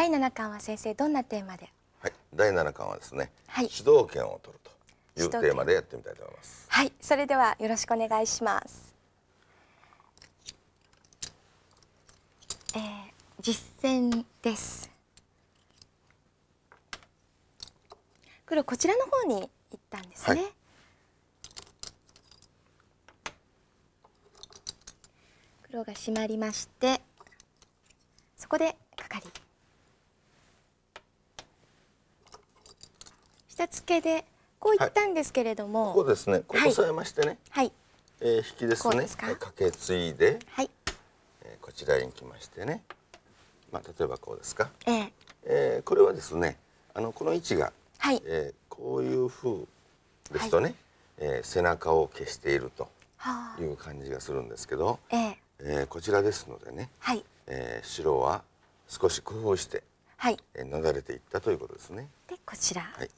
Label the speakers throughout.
Speaker 1: 第七巻は先生どんなテーマで
Speaker 2: はい第七巻はですね、はい、主導権を取るというテーマでやってみたいと思います
Speaker 1: はいそれではよろしくお願いしますえー、実践です黒こちらの方に行ったんですね、はい、黒が閉まりましてそこでかかり。下付けでこういったんですけれども、はい、ここですねここ添えましてねはい、
Speaker 2: えー、引きですねかかけついで、はいえー、こちらに来ましてねまあ例えばこうですか、えーえー、これはですねあのこの位置が、はいえー、こういうふうですとね、はい、えー、背中を消しているという感じがするんですけど、えーえー、こちらですのでね、はいえー、白は少し工夫して、はいえー、なれていったということですね。
Speaker 1: でこちら、はい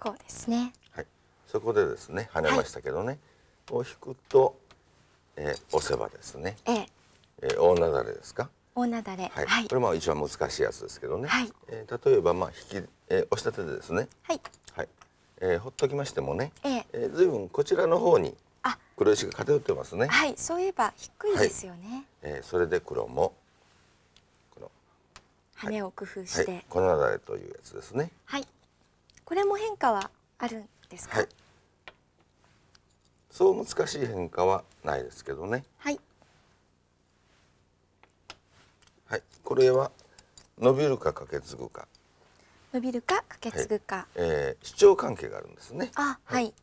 Speaker 1: こうですね。
Speaker 2: はい。そこでですね跳ねましたけどね、を引くと、えー、押せばですね。えええー、大なだれですか。
Speaker 1: 大なだれ。はい。はい、こ
Speaker 2: れまあ一番難しいやつですけどね。はい。えー、例えばまあ引き、えー、押したてでですね。はい。はい。えー、ほっときましてもね。えええー、ずいぶんこちらの方に。黒石が偏ってますね。は
Speaker 1: い、そういえば低いですよね。
Speaker 2: はい、えー、それで黒もこの
Speaker 1: 羽を工夫して、はい
Speaker 2: このあだれというやつですね。
Speaker 1: はい。これも変化はあるんで
Speaker 2: すか、はい、そう難しい変化はないですけどねはいはいこれは伸びるかかけ継ぐか
Speaker 1: 伸びるかかけ継ぐか、はい、
Speaker 2: えー、主張関係があるんです
Speaker 1: ねあ、はい、はい、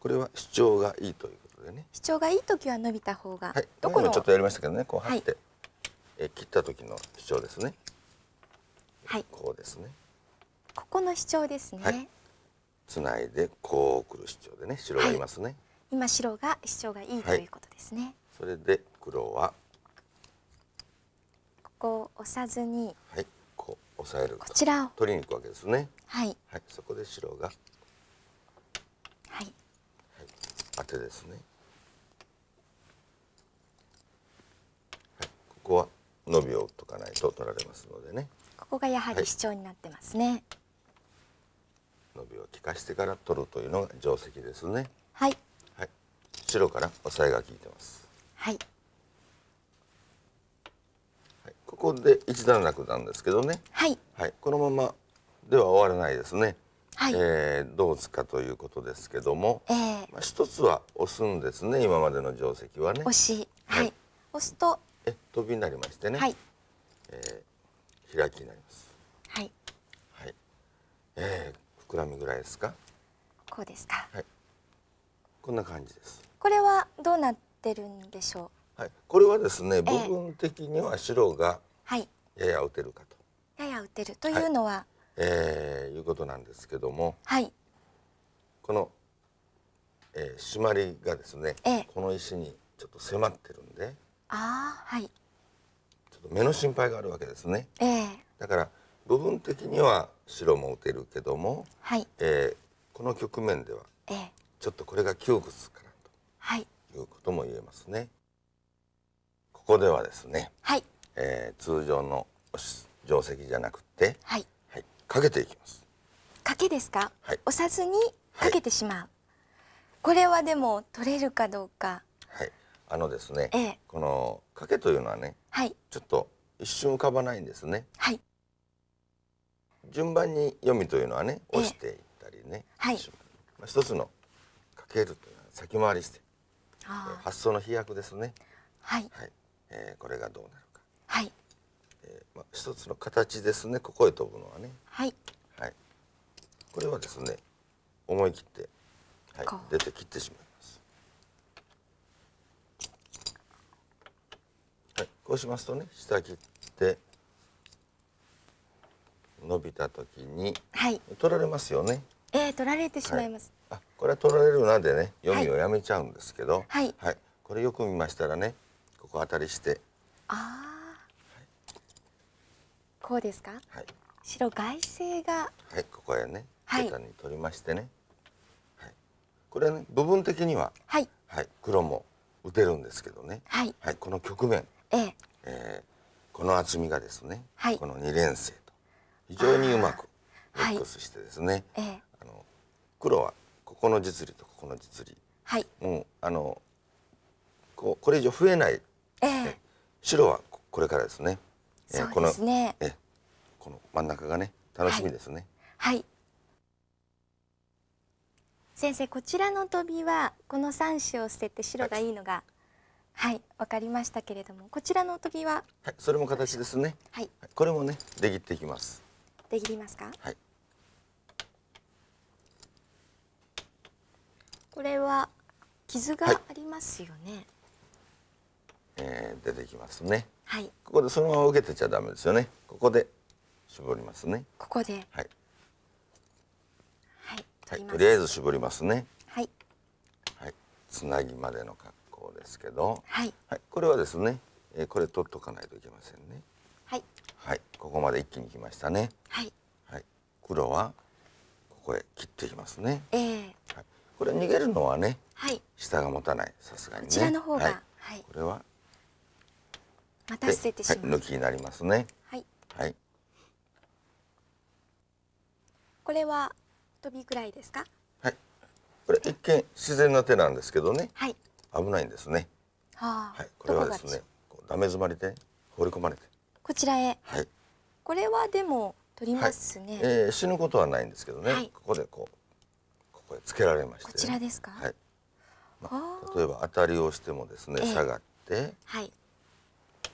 Speaker 2: これは主張がいいということでね
Speaker 1: 主張がいい時は伸びた方が、はい、どこの
Speaker 2: ちょっとやりましたけどねこう張って、はい、えー、切った時の主張ですねはいこうですね
Speaker 1: ここの主張ですね、は
Speaker 2: つないでこう来る主張でね白がいますね、はい、
Speaker 1: 今白が主張がいいということですね、はい、
Speaker 2: それで黒は
Speaker 1: ここを押さずにはい
Speaker 2: こう押さえるこちらを取りに行くわけですねはい、はい、そこで白がはい、はい、当てですねはいここは伸びを解かないと取られますのでねここがやはり主
Speaker 1: 張になってますね、はい
Speaker 2: 火を効かしてから取るというのが定石ですね。はい。はい。白から押さえが効いてます。はい。はい、ここで一段落なんですけどね。はい。はい、このままでは終わらないですね。
Speaker 1: はい、え
Speaker 2: ー、どう打つかということですけども、えー、まあ一つは押すんですね。今までの定石はね。押
Speaker 1: し、はい、はい、押すと
Speaker 2: え飛びになりましてね。はい、えー、開きになります。はい。はい。えー膨らみぐらいですかこうですかはいこんな感じです
Speaker 1: これはどうなってるんでしょ
Speaker 2: うはいこれはですね部分的には白がやや打てるか
Speaker 1: と、はい、やや打てるというのは、はい、
Speaker 2: えー、いうことなんですけどもはいこの、えー、締まりがですね、えー、この石にちょっと迫ってるんで
Speaker 1: ああはいち
Speaker 2: ょっと目の心配があるわけですね、えー、だから部分的には白も打てるけども、はいえー、この局面では、ちょっとこれが窮屈かなと、はい、いうことも言えますね。ここではですね、はいえー、通常の定石じゃなくて、はい、はい、かけていきます。
Speaker 1: かけですか、はい、押さずにかけてしまう、はい、これはでも取れるかどうか。
Speaker 2: はい、あのですね、えー、このかけというのはね、はい、ちょっと一瞬浮かばないんですね。はい、順番に読みというのはね押していったりね、はい、まあ、一つのかけるというのは先回りして、発想の飛躍ですね。はい、はい、えー、これがどうなるか。はい。えー、まあ一つの形ですね。ここへ飛ぶのはね。はい。はい。これはですね、思い切って、はい、出て切ってしまいます。はい、こうしますとね、下切って、伸びた時に、はい、取られますよね。
Speaker 1: えー、取られてしまいます。
Speaker 2: はい、あ、これは取られるなでね、読みをやめちゃうんですけど、はい、はい、これよく見ましたらね、ここ当たりして。ああ、は
Speaker 1: い、こうですか。はい。白外星が。は
Speaker 2: い、ここへね、ベタに取りましてね。はい。これね、部分的には、はい、はい、黒も打てるんですけどね。はい。はい、この局面。えええー、この厚みがですね、はい、この二連星非常にうまく
Speaker 1: ミックスして
Speaker 2: ですね、はい、あの黒はここの実利とここの実利、はい、もうあのここれ以上増えない、えー、白はここれからですねえこのえこの真ん中がね楽しみですね、
Speaker 1: はい、はい、先生こちらのトびはこの3種を捨てて白がいいのがはいわ、はい、かりましたけれどもこちらのトびは
Speaker 2: はいそれも形ですねはい、これもねでっていきます
Speaker 1: できますかはいこれは傷がありますよね、はい、
Speaker 2: えー、出てきますねはいここでそのまま受けてちゃダメですよねここで絞りますね
Speaker 1: ここではいはい、はい、とり
Speaker 2: あえず絞りますねはいはいつなぎまでの格好ですけどはい、はい、これはですね、えー、これ取っとかないといけませんねはいここまで一気にきましたねはい、はい、黒はここへ切っていきますね
Speaker 1: えー、は
Speaker 2: い、これ逃げるのはね、はい、下が持たないさすがにねこちらの方が、はい、はい、これは
Speaker 1: また捨ててしまう、はい、抜き
Speaker 2: になりますねはい、はい、
Speaker 1: これは飛びくらいですか
Speaker 2: はいこれ一見自然な手なんですけどねはい危ないんですねはあ、はい、これはですねダメ詰まりで放り込まれて
Speaker 1: こちらへ。はい。これはでも取りますね。はい、ええ
Speaker 2: ー、死ぬことはないんですけどね。はい、ここでこうここへつけられました、ね、こちらですか。はい。まあ、例えば当たりをしてもですね、下がって。はい。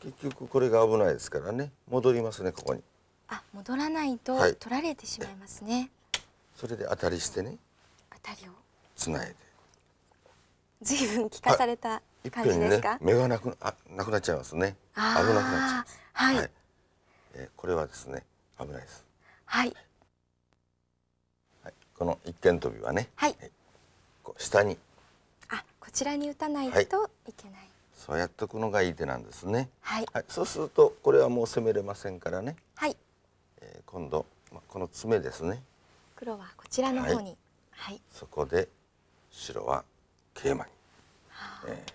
Speaker 2: 結局これが危ないですからね戻りますねここに
Speaker 1: あ戻らないと取られてしまいますね、はい、
Speaker 2: それで当たりしてね当たりをつないで
Speaker 1: ずいぶん聞かされた感じですか、ね、目が
Speaker 2: なくあなくなっちゃいますね
Speaker 1: 危なくなっちゃいますはい、はい、
Speaker 2: えー、これはですね危ないです、はい、はい、この一点飛びはね、はい、こう下に
Speaker 1: あこちらに打たないといけな
Speaker 2: い、そうやっておくのがいい手なんですね、はい、はい、そうするとこれはもう攻めれませんからねはい、えー、今度、ま、あ、この爪ですね
Speaker 1: 黒はこちらの方にはい、
Speaker 2: そこで白は桂馬に、はあ、えー、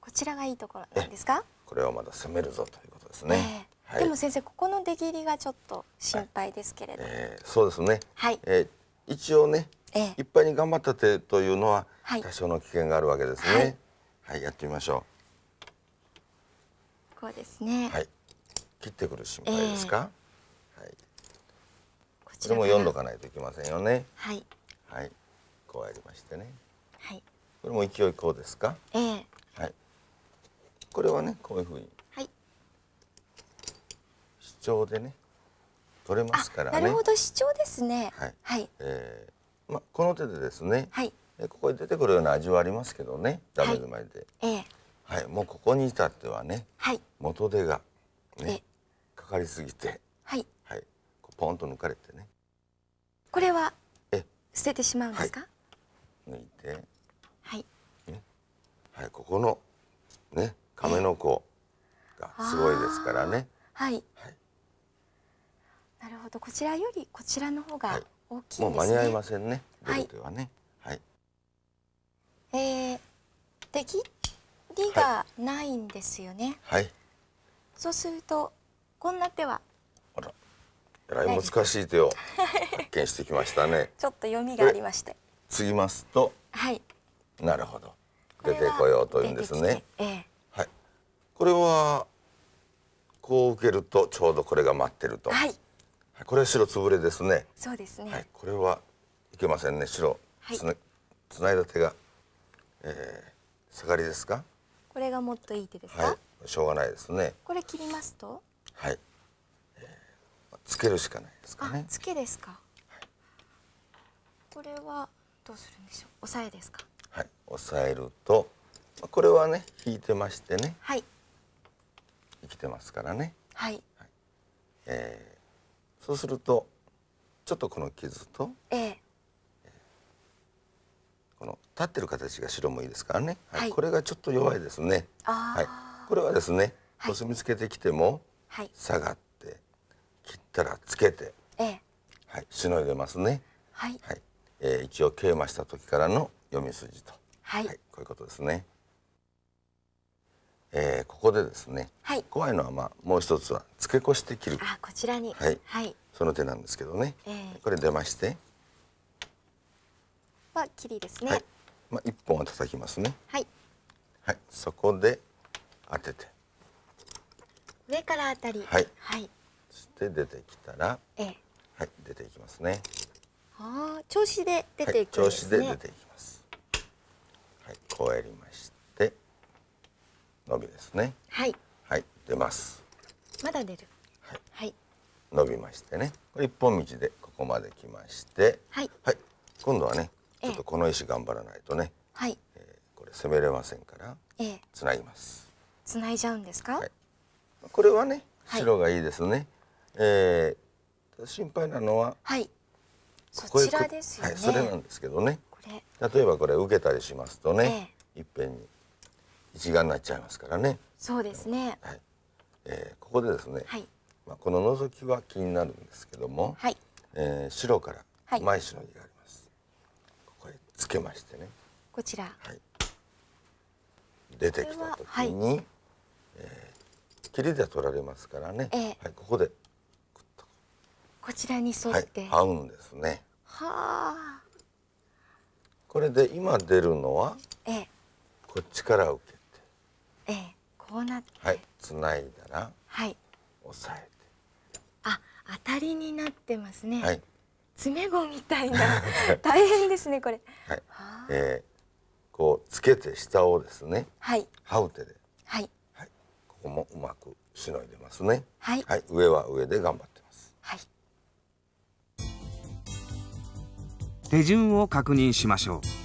Speaker 1: こちらがいいところなんですか
Speaker 2: これはまだ攻めるぞというですね。
Speaker 1: えー、でも先生、ここの出切りがちょっと心配ですけれど、はえ
Speaker 2: ー、そうですね、はいえー、一応ね、えー、いっぱいに頑張った手というのは多少の危険があるわけですね、はい、はい、やってみましょ
Speaker 1: うこうですねはい
Speaker 2: 切ってくる心配ですか、えー、はいこちらも読んどかないといけませんよねはいはいこうやりましてねはいこれも勢いこうですかええー、はいこれはねこういうふうに長でね取れますからね。なるほど
Speaker 1: 主張ですね。はい。はい、
Speaker 2: えー、まあこの手でですね。はい。えここに出てくるような味はありますけどね。ダメ詰まりで。はい、ええー、はい。もうここに至ってはね。はい。元手がね、えー、かかりすぎて。はい。はい。こうポンと抜かれてね。
Speaker 1: これは捨ててしまうんですか。はい、抜いて。はい。ね。
Speaker 2: はいここのね亀の子がすごいですからね。
Speaker 1: はい。はい。なるほどこちらよりこちらの方が大きい、ねはい、もう間に合い
Speaker 2: ませんねベルトはねはい、は
Speaker 1: い、えー、で切りがないんですよねはい、そうするとこんな手はあら
Speaker 2: えらい難しい手を発見してきましたね
Speaker 1: ちょっと読みがありまして
Speaker 2: 継ぎますとはいなるほど出てこようというんですねええはいこれはこう受けるとちょうどこれが待ってると、はい、はい、これ白つぶれですね。
Speaker 1: そうですね。はい、
Speaker 2: これはいけませんね。白、はい、つなつないだ手が、えー、下がりですか？
Speaker 1: これがもっといい手ですか？は
Speaker 2: い、しょうがないですね。
Speaker 1: これ切りますと？はい。
Speaker 2: えー、つけるしかない
Speaker 1: ですかね。つけですか、はい。これはどうするんでしょう？押さえですか？
Speaker 2: はい、押さえると、これはね引いてましてね。はい。生きてますからね。はい。はい、えーそうするとちょっとこの傷と、ええ、この立ってる形が白もいいですからね、はい、はい、これがちょっと弱いですね、はい、これはですね、はい、こすみつけてきても、はい、下がって切ったらつけて、ええ、はいしのいでますね、はいはいえー、一応桂馬した時からの読み筋と、はい、はい、こういうことですね。えー、ここでですね、はい、怖いのはまあもう一つは付け越して切るあ
Speaker 1: こちらに、はい、はい、
Speaker 2: その手なんですけどね、えー、これ出まして
Speaker 1: は切りですね、はい、
Speaker 2: まあ、1本は叩きますねはい、はい、そこで当てて
Speaker 1: 上から当たりはい、はい、
Speaker 2: そして出てきたら、えー、はい出ていきますね
Speaker 1: ああ調子で出ていきますね、はい、調子で出て
Speaker 2: いきますはいこうやりました伸びですねはいはい出ます
Speaker 1: まだ出るはい、はい、
Speaker 2: 伸びましてねこれ一本道でここまで来ましてはい、はい、今度はねちょっとこの石頑張らないとね、はい、えー、これ攻めれませんからつな、えー、ぎます
Speaker 1: つないじゃうんですか、はい、これはね白
Speaker 2: がいいですね、はい、えー、心配なのは
Speaker 1: はいそちらですよねはい、それなんで
Speaker 2: すけどねこれ例えばこれ受けたりしますとね、えー、いっぺんに一丸になっちゃいますからね。
Speaker 1: そうですね。はい。
Speaker 2: えー、ここでですね。はい。まあこの覗きは気になるんですけども、はい。えー、白から前しのぎがあります。はい、ここへつけましてね。
Speaker 1: こちら。はい。
Speaker 2: 出てきた時に、はい、えー、切りで取られますからね。えー、はい。ここで
Speaker 1: こちらに沿って、はい、
Speaker 2: 合うんですね。
Speaker 1: はあ。
Speaker 2: これで今出るのは、ええ、こっちから受け
Speaker 1: ええこうなって
Speaker 2: はいつないだら
Speaker 1: はい押さえてあ当たりになってますねはい詰め子みたいな 大変ですねこれはい、
Speaker 2: はえー、こうつけて下をですねはいハウテで
Speaker 1: はい、はい、
Speaker 2: ここもうまくしのいでますね、はい、はい、上は上で頑張ってますはい
Speaker 3: 手順を確認しましょう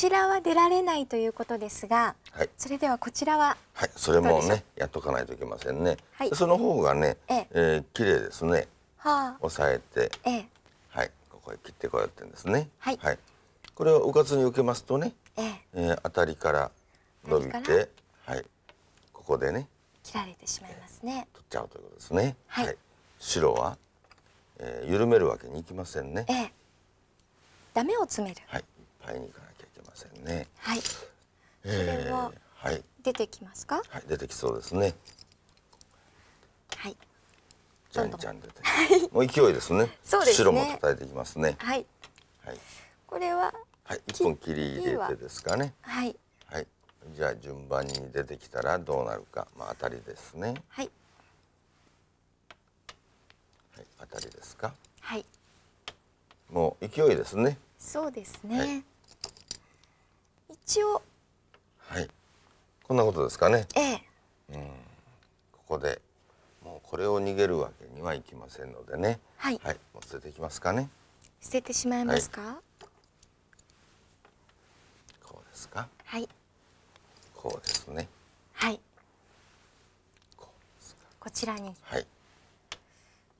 Speaker 1: ちらは出られないということですが、はい、それではこちらは
Speaker 2: はいそれもねやっとかないといけませんね、はい、その方がねええ綺、ー、麗ですね、はあ、押さえて、
Speaker 1: ええ、はい
Speaker 2: ここへ切ってこうやってんですね、はい、はい、これをうかつに受けますとね、えええー、当たりから伸びてはいここでね
Speaker 1: 切られてしまいますね、えー、
Speaker 2: 取っちゃうということですね、はい、はい、白は、えー、緩めるわけにいきませんね、ええ、
Speaker 1: ダメを詰めるはいいっ
Speaker 2: ぱいにいかないせんね。
Speaker 1: はい。えー、はい出てきますか、
Speaker 2: はい、出てきそうですね。
Speaker 1: はい。じゃんじゃん出て。
Speaker 2: もう勢いですね。そうです、ね、白も叩いていきますね。
Speaker 1: はい。はい。これは。
Speaker 2: はい、一本切り入れてですかね。はい。はい。じゃあ順番に出てきたらどうなるか、まあ当たりですね。はい。はい、当たりですか。はい。もう勢いですね。
Speaker 1: そうですね。はい形を
Speaker 2: はいこんなことですかねええうんここでもうこれを逃げるわけにはいきませんのでねはい、はい、もう捨てていきますかね
Speaker 1: 捨ててしまいますか、はい、
Speaker 2: こうですかはいこうですね
Speaker 1: はいこうですかこちらにはい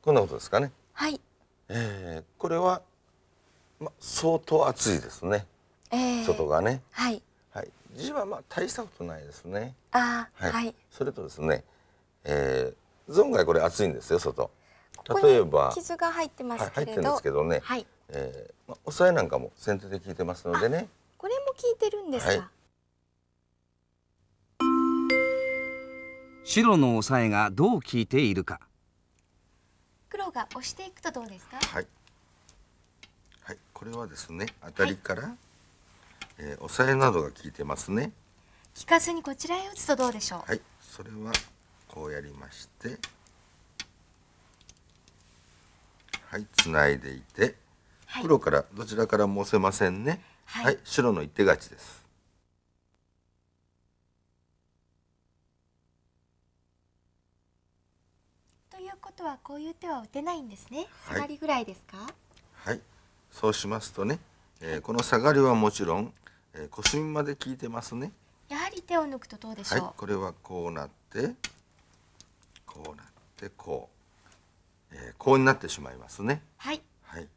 Speaker 2: こんなことですかねはい、えー、これはま相当熱いですね外がね。はい。はい。
Speaker 1: 字はまあ大
Speaker 2: したことないですね。ああ、はい、はい、それとですね、えー、存外これ暑いんですよ外。
Speaker 1: 例えば傷が入ってます入ってるんですけどね。はい。
Speaker 2: えー、まあおさえなんかも先手で効いてますのでね。
Speaker 1: これも効いてるんですか。はい、
Speaker 3: 白の押さえがどう効いているか。
Speaker 1: 黒が押していくとどうですか。
Speaker 3: はい。はい、
Speaker 2: これはですね、当たりから、はいえー、おさえなどが効いてますね
Speaker 1: 効かずにこちらへ打つとどうでしょう
Speaker 2: はいそれはこうやりましてはいつないでいて、はい、黒からどちらからもせませんね、はい、はい、白の一手勝ちです
Speaker 1: ということはこういう手は打てないんですね下がりぐらいですか、はい、
Speaker 2: はい、そうしますとね、えー、この下がりはもちろんえー、腰まで効いてますね
Speaker 1: やはり手を抜くとどうでしょう、はい、
Speaker 2: これはこうなってこうなってこう、えー、こうになってしまいますねはい、はい、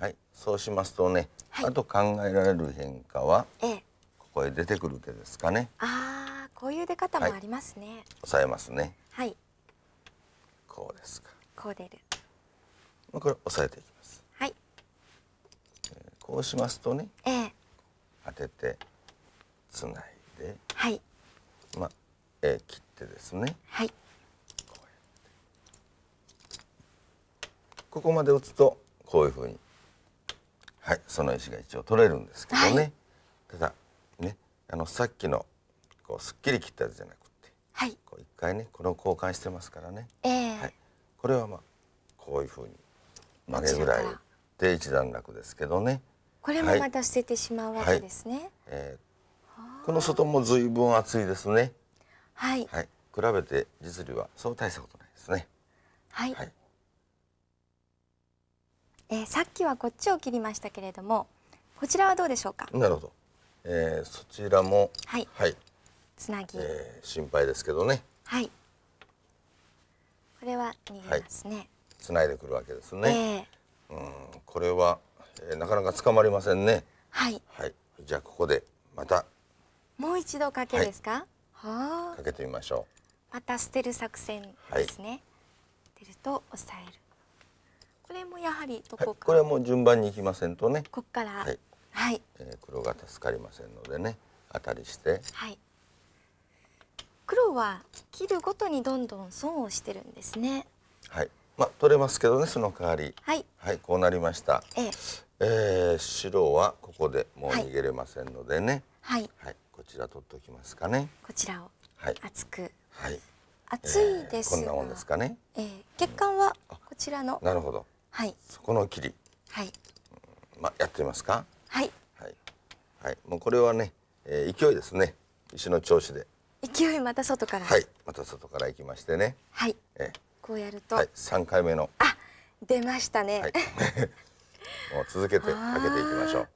Speaker 2: はい、そうしますとね、はい、あと考えられる変化は、ええ、ここへ出てくる手ですかね
Speaker 1: ああこういう出方もありますね、はい、
Speaker 2: 抑えますねはいこうですかこう出るこれ押さえていきますこうしますとね、えー、当ててつないで、はい、まあ、えー、切ってですね、はい、ここまで打つとこういうふうに、はい、その石が一応取れるんですけどね、はい、ただねあのさっきのこうすっきり切ったやつじゃなくて、はい、こう一回ねこれを交換してますからね、えー、はい、これはまあこういうふうに曲げぐらいで一段落ですけどね。
Speaker 1: これもまた捨ててしまうわけですね、はいはい、
Speaker 2: えー、この外も随分厚いですねはい、はい、比べて実利はそう大したことないですね
Speaker 1: はい、はい、えー、さっきはこっちを切りましたけれどもこちらはどうでしょうか
Speaker 2: なるほど、えー、そちらもはい、はい、つなぎ、えー、心配ですけどね
Speaker 1: はいこれは逃げますね、
Speaker 2: はい、いでくるわけですね、えー、うんこれはえー、なかなか捕まりませんね。はい。はい。じゃあここでまた。
Speaker 1: もう一度かけですか。は
Speaker 2: い、かけてみましょ
Speaker 1: う。また捨てる作戦ですね。はい、捨ると抑える。これもやはりどこか、はい、こ
Speaker 2: れも順番にいきませんとね。
Speaker 1: ここから。はい。はい、
Speaker 2: えー、黒が助かりませんのでね。当たりして。
Speaker 1: はい。黒は切るごとにどんどん損をしてるんですね。
Speaker 2: はい。まあ取れますけどねその代わり。はい。はいこうなりました。ええー、白はここでもう逃げれませんのでね。はい。はい、こちら取っておきますかね。
Speaker 1: こちらを。はい。厚く。はい。厚いです、えー、こんなもんですかね。ええー、血管はこちらの。なるほど。はい。
Speaker 2: そこの切り。はい。まあやってみますか。はい。はい。はい。もうこれはね、えー、勢いですね。石の調子で。
Speaker 1: 勢いまた外から。はい。
Speaker 2: また外から行きましてね。はい。ええー
Speaker 1: こうやるとはい
Speaker 2: 3回目のあ
Speaker 1: 出ましたね、はい、
Speaker 2: もう続けて開けていきましょう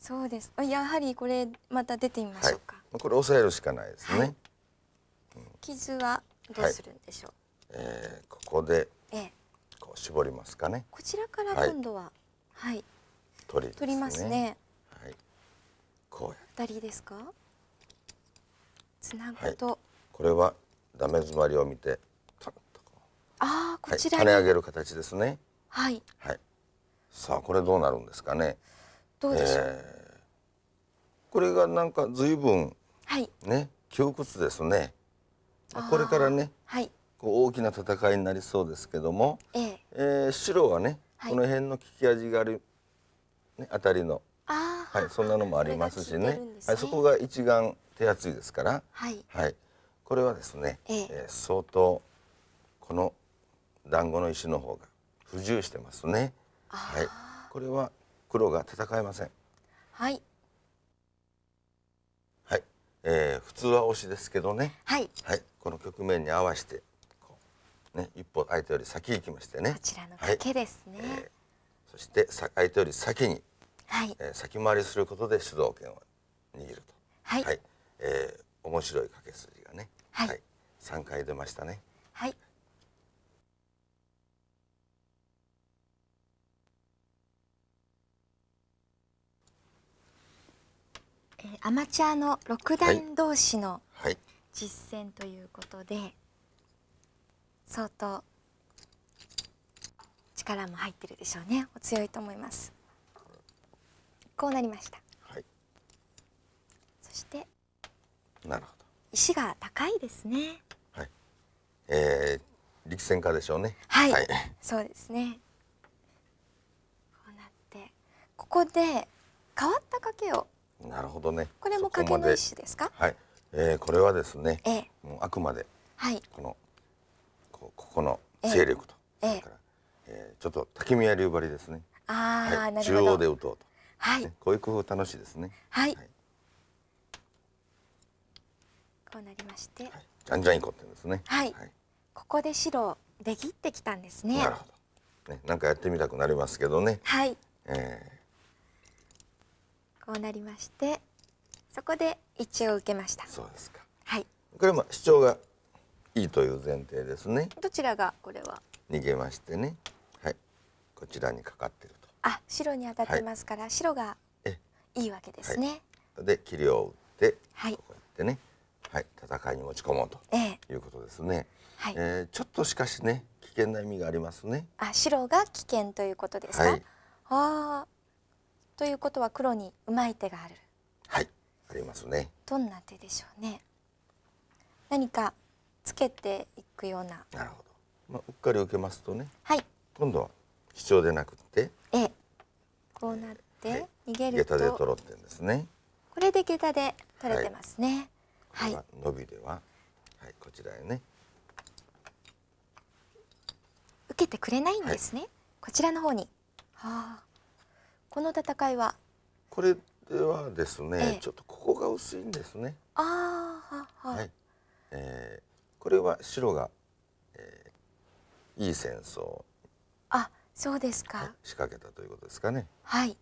Speaker 1: そうですやはりこれまた出てみましょうか、
Speaker 2: はい、これ押さえるしかないですね、はい、
Speaker 1: 傷はどうするんでしょう、
Speaker 2: えー、ここでこう絞りますかね
Speaker 1: こちらから今度ははい、
Speaker 2: 取り、ね、取りますねはいこ
Speaker 1: うやりですかつなぐと、
Speaker 2: これはダメ詰まりを見て
Speaker 1: ああこちら、はい、跳ね
Speaker 2: 上げる形ですね。
Speaker 1: はい。はい。
Speaker 2: さあこれどうなるんですかね。どうでしょう。えー、これがなんか随分、はい、ね窮屈ですね。
Speaker 1: これからね、はい、
Speaker 2: こう大きな戦いになりそうですけども、えええー、白はね、はい、この辺の利き味がある、ね、あたりのあはい、そんなのもありますしね、ね、はい、そこが一眼手厚いですから、はい、はい、これはですね、えええー、相当この団子の石の方が不自由してますね。はい。これは黒が戦えません。はい。はい。えー、普通は押しですけどね。はい。はい。この局面に合わせてね一歩相手より先行きましてね。こちらの賭
Speaker 1: けですね。はいえー、
Speaker 2: そしてさ相手より先に、はいえー、先回りすることで主導権を握ると。はい。はい、えー、面白い掛け筋がね。はい。三、はい、回出ましたね。
Speaker 1: はい。えアマチュアの六段同士の実践ということで、はい、相当力も入ってるでしょうねお強いと思いますこうなりました、はい、そしてなるほど石が高いですね
Speaker 2: はい、えー、力戦家でしょうね、
Speaker 1: はい、はい、そうですねこうなってここで変わった賭けを
Speaker 2: なるほどね。こ
Speaker 1: れも掛けの一種で
Speaker 2: すか。はい。えー、これはですね、ええ、もうあくまで、はい、このここの勢力と、ええ、から、えー、ちょっと滝宮流張りですね。
Speaker 1: ああ、はい、なるほど。中央で打とうと。はい、ね、
Speaker 2: こういう工夫楽しいですね。
Speaker 1: はい。はい、こうなりまして、はい、
Speaker 2: じゃんじゃんいこうってですね。
Speaker 1: はい。ここで白で切ってきたんですね。なるほ
Speaker 2: ど。ね、なんかやってみたくなりますけどね。
Speaker 1: はい。ええーこうなりましてそこで一応受けましたそうですかはいこ
Speaker 2: れも主張がいいという前提ですね
Speaker 1: どちらがこれは
Speaker 2: 逃げましてねはいこちらにかかってると
Speaker 1: あ白に当たってますから、はい、白がいいわけですね、
Speaker 2: はい、で切りを打って、はい、こうやってねはい戦いに持ち込もうということですね、えー、はいえー、ちょっとしかしね危険な意味がありますね
Speaker 1: あ白が危険ということですか、はい、ああということは黒にうまい手がある。
Speaker 2: はい、ありますね。
Speaker 1: どんな手でしょうね。何かつけていくような。なるほど。
Speaker 2: まあうっかり受けますとね。はい。今度は主張でなくて。
Speaker 1: えこうなって逃げると。下駄で取ろ
Speaker 2: うってんですね。
Speaker 1: これで下駄で取れてますね。はい。
Speaker 2: 伸びでは、はい、こちらへね。
Speaker 1: 受けてくれないんですね。はい、こちらの方に。はあ。この戦いは
Speaker 2: これではですね、ええ、ちょっとここが薄いんですね
Speaker 1: ああはは、
Speaker 2: はい、えー、これは白が、えー、いい戦争
Speaker 1: あそうですか、仕掛けたということですかねはい、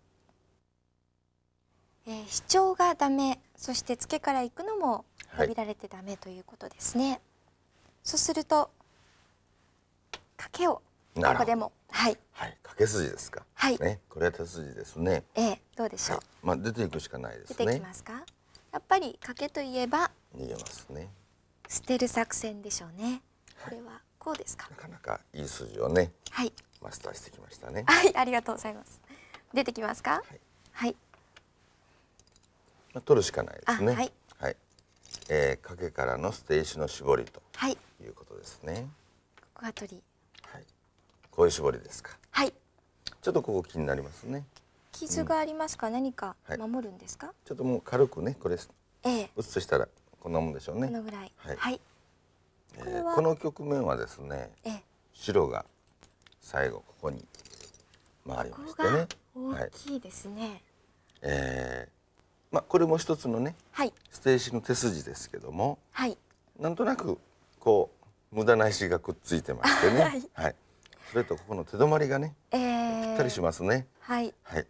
Speaker 1: えー、主張がダメそしてツケから行くのも伸びられてダメということですね、はい、そうすると賭けをここでもはい。は
Speaker 2: い、掛け筋ですか。はい。ね、これは手筋ですね。
Speaker 1: ええ、どうでしょう。
Speaker 2: まあ、出ていくしかないです、ね、出てきま
Speaker 1: すか。やっぱり掛けといえば。
Speaker 2: 逃げますね。
Speaker 1: 捨てる作戦でしょうね。これはこうですか。なか
Speaker 2: なかいい筋をね。はい。マスターしてきましたね。はい、
Speaker 1: ありがとうございます。出てきますか。はい。はい、
Speaker 2: まあ、取るしかないですね。はい。はい。ええー、掛けからの捨て石の絞りと。はい。いうことですね。ここは取り。こういう絞りですかはいちょっとここ気になりますね
Speaker 1: 傷がありますか、うん、何か守るんですか、はい、
Speaker 2: ちょっともう軽くねこれええ、うつしたらこんなもんでしょうねこのぐらいはい、は
Speaker 1: い、えー、こ
Speaker 2: の局面はですね、ええ、白が最後ここに回りましてね
Speaker 1: 大きいですね、はい、
Speaker 2: えー、まあこれも一つのね、はい、ステージの手筋ですけども、はい、なんとなくこう無駄な石がくっついてましてね、はい、はいそれとここの手止まりがね、
Speaker 1: えー、ぴったりしますね。はい。
Speaker 2: はい。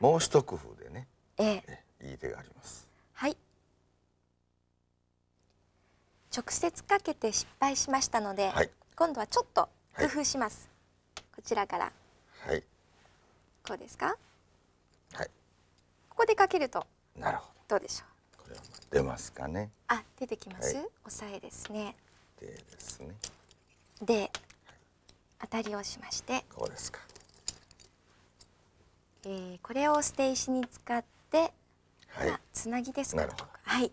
Speaker 2: もう一工夫でね、えー、いい手があります。
Speaker 1: はい。直接かけて失敗しましたので、はい、今度はちょっと工夫します。はい、こちらから。はい。こうですか。はい。ここでかけると。なるほど。どうでしょう。こ
Speaker 2: れは出ますかね。
Speaker 1: あ、出てきます。はい、押さえですね。
Speaker 2: でですね。
Speaker 1: で。当たりをしましてこうですか、えー、これを捨て石に使ってはい、つなぎですなるほどはい、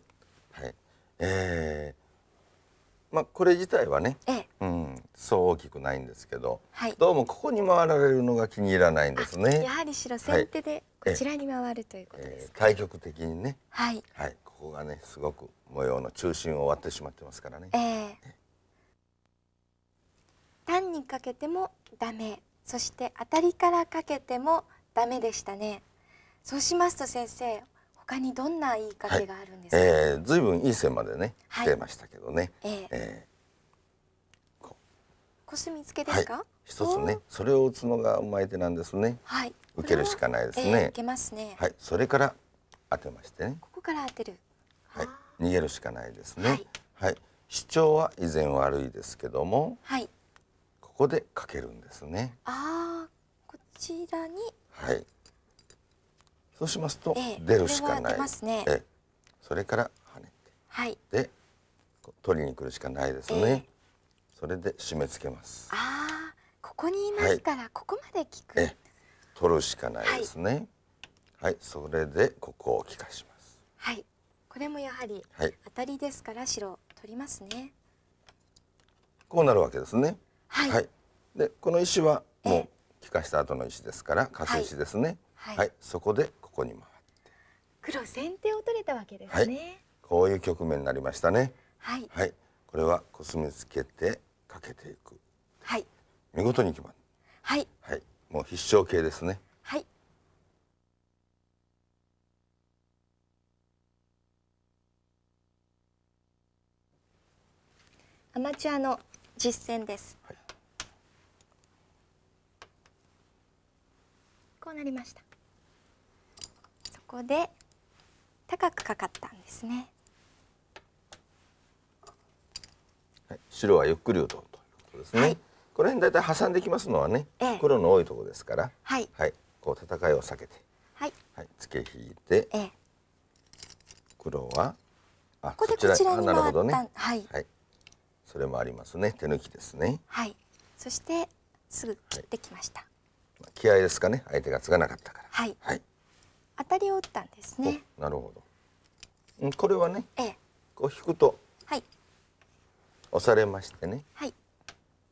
Speaker 2: はい、えー、まあこれ自体はね、ええ、うんそう大きくないんですけど、はい、どうもここに回られるのが気に入らないんですねや
Speaker 1: はり白先手でこちらに回るということで
Speaker 2: す、ええー、対局的にねはい、はい、ここがねすごく模様の中心を割ってしまってますからね
Speaker 1: ええ単にかけてもダメそして当たりからかけてもダメでしたねそうしますと先生他にどんな言いかけがあるん
Speaker 2: ですか、はい、えー、ずいぶんいい線までね、はい、ましたけどね、えー、え
Speaker 1: ー、こコスミツケですか、はい、
Speaker 2: 一つねそれを打つのがうまい手なんですねはい受けるしかないですね、えー、受けますねはいそれから当てましてねこ
Speaker 1: こから当てる
Speaker 2: はい逃げるしかないですねはい、はい、主張は以前悪いですけどもはいここでかけるんですね。
Speaker 1: ああ、こちらに。
Speaker 2: はい。そうします
Speaker 1: と、えー、出るしかない。出、ね、えー、
Speaker 2: それから跳ねて。はい。で、取りに来るしかないですね。えー、それで締め付けます。
Speaker 1: ああ、ここにいますから、はい、ここまで効く。えー、
Speaker 2: 取るしかないですね。はい、はい、それでここを効かします。
Speaker 1: はい。これもやはり、はい、当たりですから白取りますね。
Speaker 2: こうなるわけですね。はい、はい、でこの石はもう気化した後の石ですからカ石ですね、はい、はい、そこでここに回って
Speaker 1: 黒先手を取れたわけですね、はい、
Speaker 2: こういう局面になりましたねはい、はい、これはコスミつけてかけていくはい見事に決まるはい、はい、もう必勝形ですね
Speaker 1: はいアマチュアの実践です、はいなりましたそこで高くかかったんですね、
Speaker 2: はい、白はゆっくり打とうということですね、はい、この辺だいたい挟んできますのはね、ええ、黒の多いところですからはい、はい、こう戦いを避けてはい、はい、つけ引いて、ええ、黒はあここでこちらになるほどね、はい、はい、それもありますね手抜きですね
Speaker 1: はいそしてすぐ切ってきました、はい
Speaker 2: 気合ですかね相手が継がなかった
Speaker 1: から、はい、はい、当たりを打ったんですねなるほどこれはね、ええ、
Speaker 2: こう引くと、はい、押されましてね、はい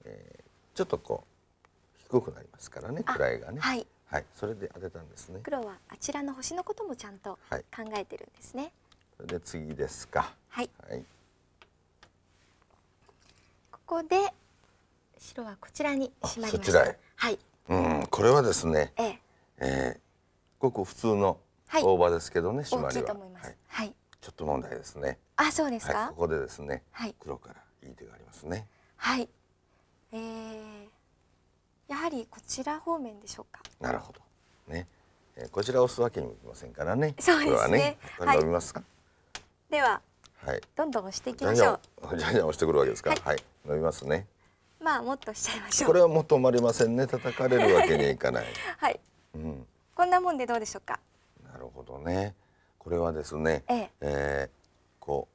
Speaker 2: えー、ちょっとこう低くなりますからね位がね、はい、はい、それで当てたんですね黒
Speaker 1: はあちらの星のこともちゃんと考えてるんですね、
Speaker 2: それで次ですか
Speaker 1: はい、ここで白はこちらにしまりましたはい
Speaker 2: うんこれはですね、ええごく普通の大葉ですけどね、締まりははい、ちょっと問題ですね
Speaker 1: あそうですか、こ
Speaker 2: こでですね、はい、黒からいい手がありますね
Speaker 1: はいえー、やはりこちら方面でしょうか
Speaker 2: なるほどね、えー、こちらを押すわけにもいきませんからねそうですねはい、
Speaker 1: でははいどんどん押していきましょ
Speaker 2: うじゃんじゃん押してくるわけですから、はい、伸びますね
Speaker 1: まあもっとしちゃいましょうこれは
Speaker 2: もう止まりませんね叩かれるわけにはいかない
Speaker 1: はい、うん、こんなもんでどうでしょうか
Speaker 2: なるほどねこれはですね、えええー、こ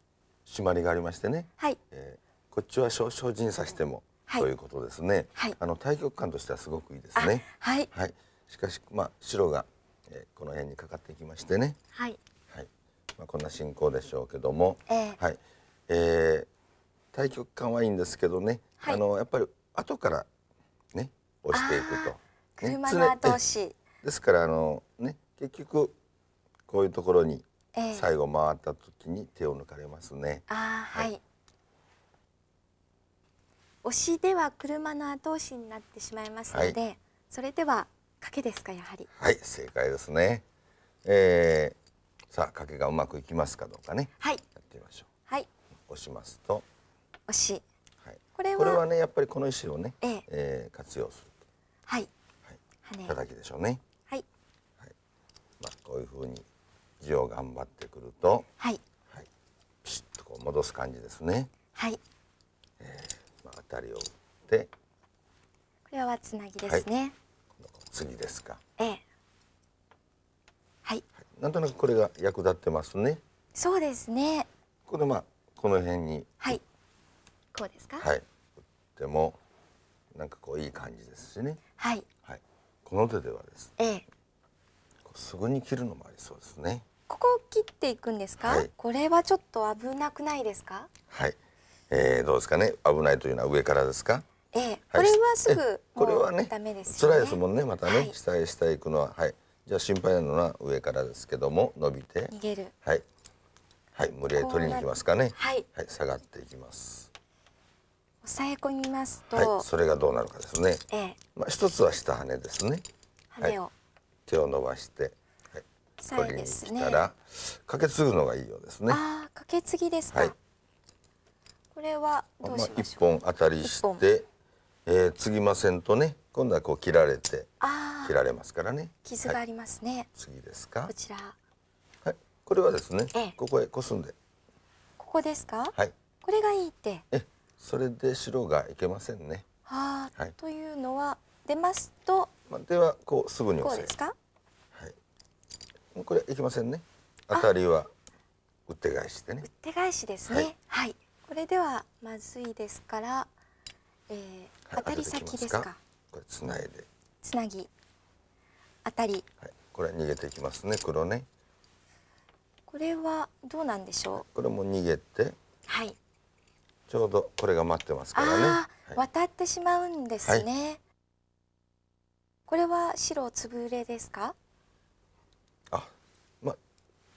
Speaker 2: う締まりがありましてね、
Speaker 1: はいえ
Speaker 2: ー、こっちは少々陣さしても、はい、ということですね、はい、あの対局感としてはすごくいいですねはい、はい、しかしまあ白が、えー、この辺にかかってきましてね
Speaker 1: はい、はい
Speaker 2: まあ、こんな進行でしょうけども、えー、はい、えー、対局感はいいんですけどねはい、あのやっぱり後からね押していくと、ね、車の後押し ですからあのね結局こういうところに最後回った時に手を抜かれますね。
Speaker 1: えー、あはい、はい、押しでは車の後押しになってしまいますので、はい、それでは賭けですかやはり。
Speaker 2: はい正解ですね。えー、さあ賭けがうまくいきますかどうかね。はい。やってみましょう。はい。押しますと。
Speaker 1: 押し。これはねやっぱりこの石をね、えー、
Speaker 2: えー、活用する
Speaker 1: はい、は
Speaker 2: い、叩きでしょうね
Speaker 1: はい、はい
Speaker 2: まあ、こういうふうに字を頑張ってくると
Speaker 1: はい、はい、
Speaker 2: ピシッとこう戻す感じですねはい、えーまあ、当たりを打ってこ
Speaker 1: れはつなぎですね、はい、
Speaker 2: 次ですか
Speaker 1: ええーはい、
Speaker 2: なんとなくこれが役立ってますね。
Speaker 1: そうですね。これまあ
Speaker 2: この辺に
Speaker 1: 打っこうですかはい
Speaker 2: でもなんかこういい感じですしね
Speaker 1: はい、はい、
Speaker 2: この手ではですね、ええ、すぐに切るのもありそうですね
Speaker 1: ここを切っていくんですか、はい、これはちょっと危なくないですか
Speaker 2: はい、えー、どうですかね危ないというのは上からですか
Speaker 1: ええ、はい、これはすぐこれはねダメです、
Speaker 2: ね、辛いですもんねまたね、はい、下へ下へ行くのははいじゃあ心配なのは上からですけども伸びて逃げるはいはい無理やり取りに行きますかねはい、はい、下がっていきます
Speaker 1: 抑え込みますと、はい、そ
Speaker 2: れがどうなるかですね。ええ、まあ一つは下羽ですね。羽を、はい、手を伸ばして、は
Speaker 1: い、取りに来た
Speaker 2: ら、ね、かけ継ぐのがいいようですね。
Speaker 1: ああ、かけ継ぎですか。はい、これはどうしま
Speaker 2: しょう。まあ一本当たりして、えー、継ぎませんとね、今度はこう切られて、切られますからね。
Speaker 1: 傷がありますね。はい、次ですか。こちら。
Speaker 2: はい、これはですね、ええ、ここへこすんで。
Speaker 1: ここですか。はい。これがいいって。ええ
Speaker 2: それで白がいけませんね。はあ、は
Speaker 1: い、というのは出ますと、
Speaker 2: まあ、ではこうすぐに押せる。はい。これいきませんね。当たりは打って返しでね。打っ
Speaker 1: て返しですね。はい、はい。これではまずいですから、えー、はい、当たり先ですか。
Speaker 2: これつないで。
Speaker 1: つなぎ。当たり。は
Speaker 2: い。これ逃げていきますね。黒ね。
Speaker 1: これはどうなんでしょ
Speaker 2: う。これも逃げて。はい。ちょうどこれが待ってますからね、は
Speaker 1: い、渡ってしまうんですね、はい、これは白つぶれですか
Speaker 2: あ、ま、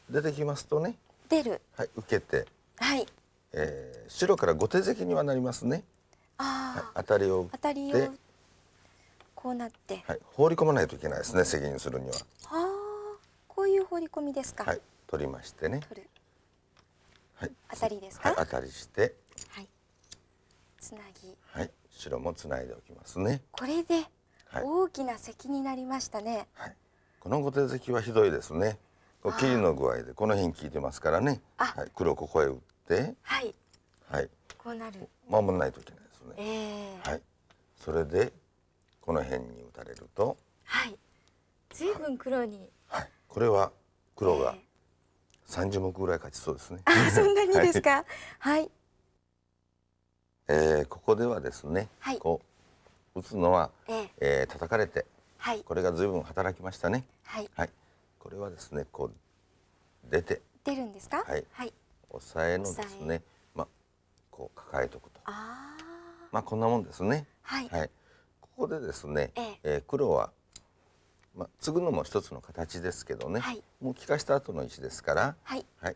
Speaker 2: 出てきますとね出るはい受けてはいえー、白から後手席にはなりますね。ああ、当たりを打
Speaker 1: って。こうなって。
Speaker 2: はい、放り込まないといけないですね、責任するには。あ
Speaker 1: あ、こういう放り込みですか。はい、
Speaker 2: 取りましてね。取る。はい
Speaker 1: 当たりですか、は
Speaker 2: い、当たりして
Speaker 1: はいつなぎ
Speaker 2: はい白もつないでおきますね
Speaker 1: これで大きな石になりましたね、はい、
Speaker 2: この後手咳はひどいですねこう霧の具合でこの辺効いてますからねはい、黒ここへ打ってはいはいこうなる守らないといけないですね、えー、はいそれでこの辺に打たれると
Speaker 1: はいずいぶん黒に、は
Speaker 2: い、これは黒が、えー三十目ぐらい勝ちそうですね。あそんなにですか。はい。はい、えー、ここではですね、はい、こう打つのは、えー、えー、叩かれて、はい、これが随分働きましたね。はい。はい。これはですね、こう出て
Speaker 1: 出るんですか。はい。はい。
Speaker 2: 抑えのですね、まあこう抱えとくと。ああ。まあこんなもんですね。はい。はい。ここでですね、えー、えー、黒はまあ、継ぐのも一つの形ですけどね、はい、もう効かした後の位置ですから、はい、はい、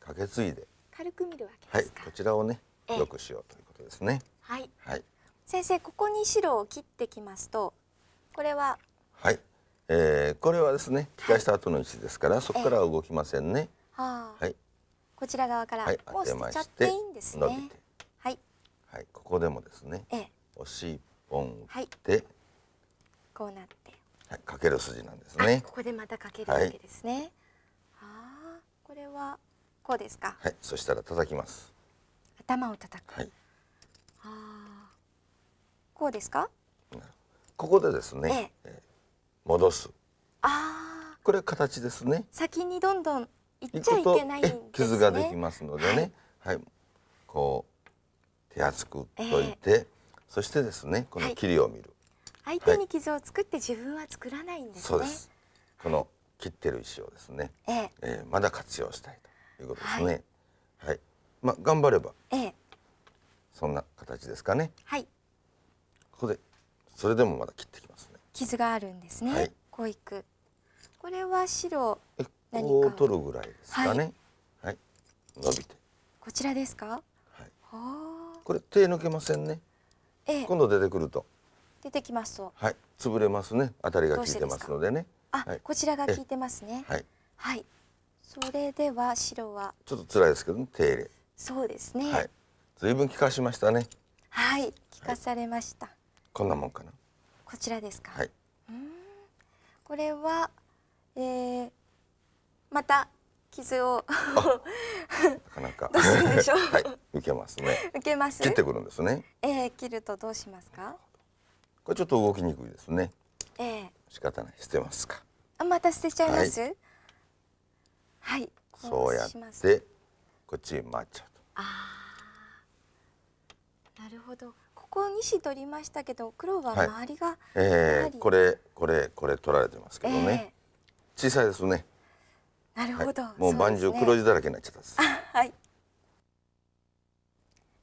Speaker 2: かけ継いで
Speaker 1: 軽く見るわけ
Speaker 2: ですはい、こちらをね、よくしようということですね。はい、はい、
Speaker 1: 先生ここに白を切ってきますと、これは
Speaker 2: はい、えー、これはですね、効かした後の位置ですから、そこからは動きませんね。はあ、はい、
Speaker 1: こちら側から、はい、もう捨てちゃっていいんですね。はい、
Speaker 2: はい、ここでもですね、ええ、おしい本を打って、はい、こうなって。はい、かける筋なんですね。
Speaker 1: ここでまたかけるわけですね。はい、ああ、これはこうですか。
Speaker 2: はい、そしたら叩きます。
Speaker 1: 頭を叩く。はい。ああ、こうですか。
Speaker 2: ここでですね、ええ、戻す。
Speaker 1: あ
Speaker 2: あ、これ形ですね。
Speaker 1: 先にどんどん行っちゃいけないんですね。傷ができ
Speaker 2: ますのでね、はい、はい、こう手厚く打いて、え、そしてですね、この切りを見る。
Speaker 1: 相手に傷を作って自分は作らないんですね、はい、す
Speaker 2: この切ってる石をですね、えー、えー、まだ活用したいということですねはい、はい、まあ頑張れば、えそんな形ですかねはいここでそれでもまだ切ってきます
Speaker 1: ね傷があるんですね、はい、こういくこれは白何かを
Speaker 2: 取るぐらいですかねはい、伸
Speaker 1: びてこちらですかはい
Speaker 2: これ手抜けませんね、え今度出てくると
Speaker 1: 出てきますと
Speaker 2: はい潰れますねあたりが効いてますのでね
Speaker 1: あ、はい、こちらが効いてますねはい、はい、それでは白は
Speaker 2: ちょっと辛いですけど、ね、手入れ
Speaker 1: そうですねは
Speaker 2: い随分効かしましたね
Speaker 1: はい効かされました、はい、こんなもんかなこちらですかはいうんこれはえー、また傷をなかなか どうしましょうはい、受けますね受けます切って
Speaker 2: くるんですね
Speaker 1: えー、切るとどうしますか
Speaker 2: これちょっと動きにくいですね。ええ仕方ない。捨てますか。
Speaker 1: あ、また捨てちゃいます。はい。はい、そうやって。
Speaker 2: こっちに回っちゃうと。
Speaker 1: ああ。なるほど。ここ2子取りましたけど、黒は周りが、はい、ええー、こ
Speaker 2: れ、これ、これ取られてますけどね。えー、小さいですね。
Speaker 1: なるほど。はい、もう万上、黒字
Speaker 2: だらけになっちゃったです。
Speaker 1: はい。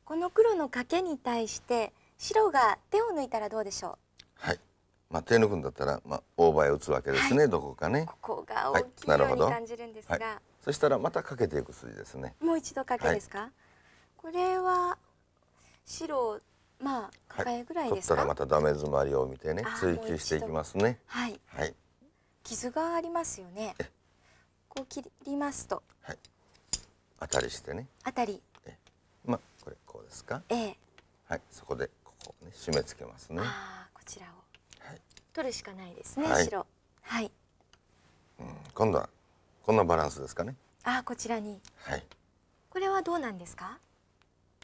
Speaker 1: この黒の賭けに対して。白が手を抜いたらどうでしょうは
Speaker 2: いまあ手抜くんだったらまあ大場へ打つわけですね、はい、どこかねこ
Speaker 1: こが大きいように感じるんですが、はいはい、
Speaker 2: そしたらまたかけていく筋ですね
Speaker 1: もう一度かけですか、これは白まあ抱えぐらいですか、はい、取ったらま
Speaker 2: たダメ詰まりを見てね追求していきますね
Speaker 1: はい、はい、傷がありますよねこう切りますとはい
Speaker 2: 当たりしてね
Speaker 1: 当たりえ
Speaker 2: まあこれこうですかええはいそこでこうね締め付けますね。
Speaker 1: あこちらを、はい、取るしかないですね、はい、白。はい。
Speaker 2: うん今度はこんなバランスですかね。
Speaker 1: あこちらに。はい。これはどうなんですか。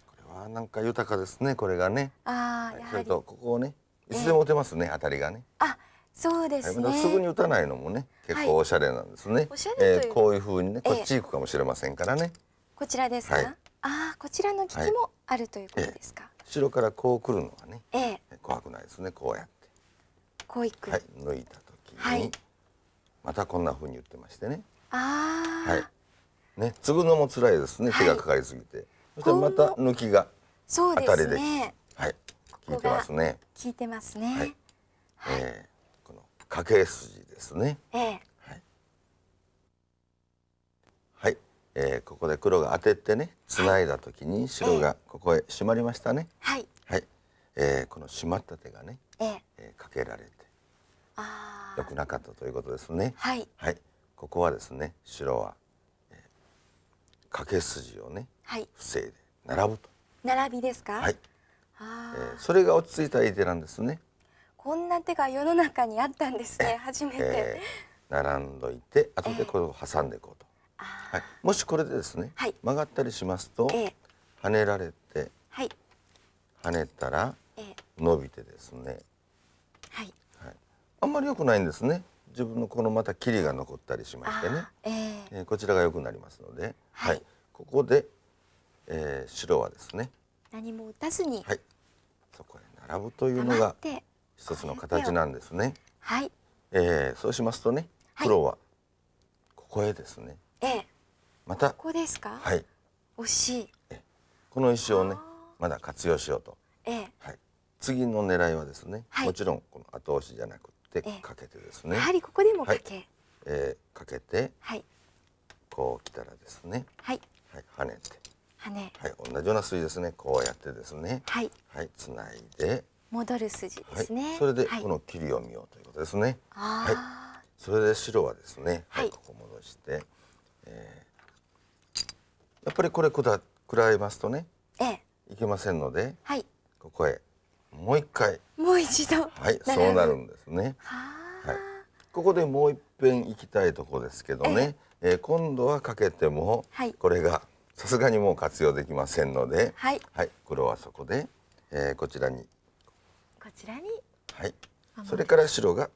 Speaker 2: これはなんか豊かですねこれがね。
Speaker 1: ああ、はい、やはり。と
Speaker 2: ここをねいつでも打てますね、えー、当たりがね。
Speaker 1: あそうですね、はい、すぐに打たない
Speaker 2: のもね結構おしゃれなんですね。おしゃれえー、こういうふうにねこっち行くかもしれませんからね。
Speaker 1: こちらですか。ああこちらの機器もあるというこ
Speaker 2: とですか。後ろからこうくるのはね、ええ、怖くないですねこうやってこういくはい抜いた
Speaker 1: 時に、はい、
Speaker 2: またこんなふうに言ってましてね
Speaker 1: あ
Speaker 2: あはいね継ぐのも辛いですね、手がかかりすぎて、はい、そしてまた抜きが
Speaker 1: 当たりでね、
Speaker 2: はい効いてますね
Speaker 1: 効いてますねはい、
Speaker 2: えー、この掛け筋ですねえええー、ここで黒が当ててねつないだ時に白がここへ締まりましたね。はい、はいえー、この締まった手がね、えー、えかけられてあよくなかったということですね。はい、はい、ここはですね白は、えー、かけ筋をね、はい、防いで並ぶと。
Speaker 1: 並びですか？はい。
Speaker 2: あえー、それが落ち着いた相手なんですね。
Speaker 1: こんな手が世の中にあったんですね、初めて。え
Speaker 2: ー、並んどいて後でこれを挟んでいこうと。はい、もしこれでですね、はい、曲がったりしますと、えー、跳ねられて、はい、跳ねたら、えー、伸びてですね、はい、はい、あんまり良くないんですね自分のこのまた切りが残ったりしましてね、えー、えー、こちらが良くなりますので、はい、はい、ここで、えー、白はですね
Speaker 1: 何も打たずに、は
Speaker 2: い、そこへ並ぶというのが一つの形なんですね。はい、えー、そうしますとね黒はここへですね、ええ、またこ
Speaker 1: こですかはい惜しい
Speaker 2: この石をねまだ活用しようと、ええはい、次の狙いはですね、はい、もちろんこの後押しじゃなくてかけてですね、やはりここでもかけ、はい、えー、かけて、はい、こう来たらですねはい、はい、跳ねて跳ねはい同じような筋ですねこうやってですねはい、はい、つないで
Speaker 1: 戻る筋ですね、はい、それでこの
Speaker 2: 切りを見ようということですねはいそれで白はですねはい、ここ戻してえー、やっぱりこれくだ食らいますとね、ええ、いけませんので、はい、ここへもう一回
Speaker 1: もう一度はいそうなるんで
Speaker 2: すねははい、ここでもう一遍行きたいとこですけどね、ええー、今度はかけても、はい、これがさすがにもう活用できませんので、はい、はい、黒はそこで、えー、こちらに
Speaker 1: こちらにはいそ
Speaker 2: れから白が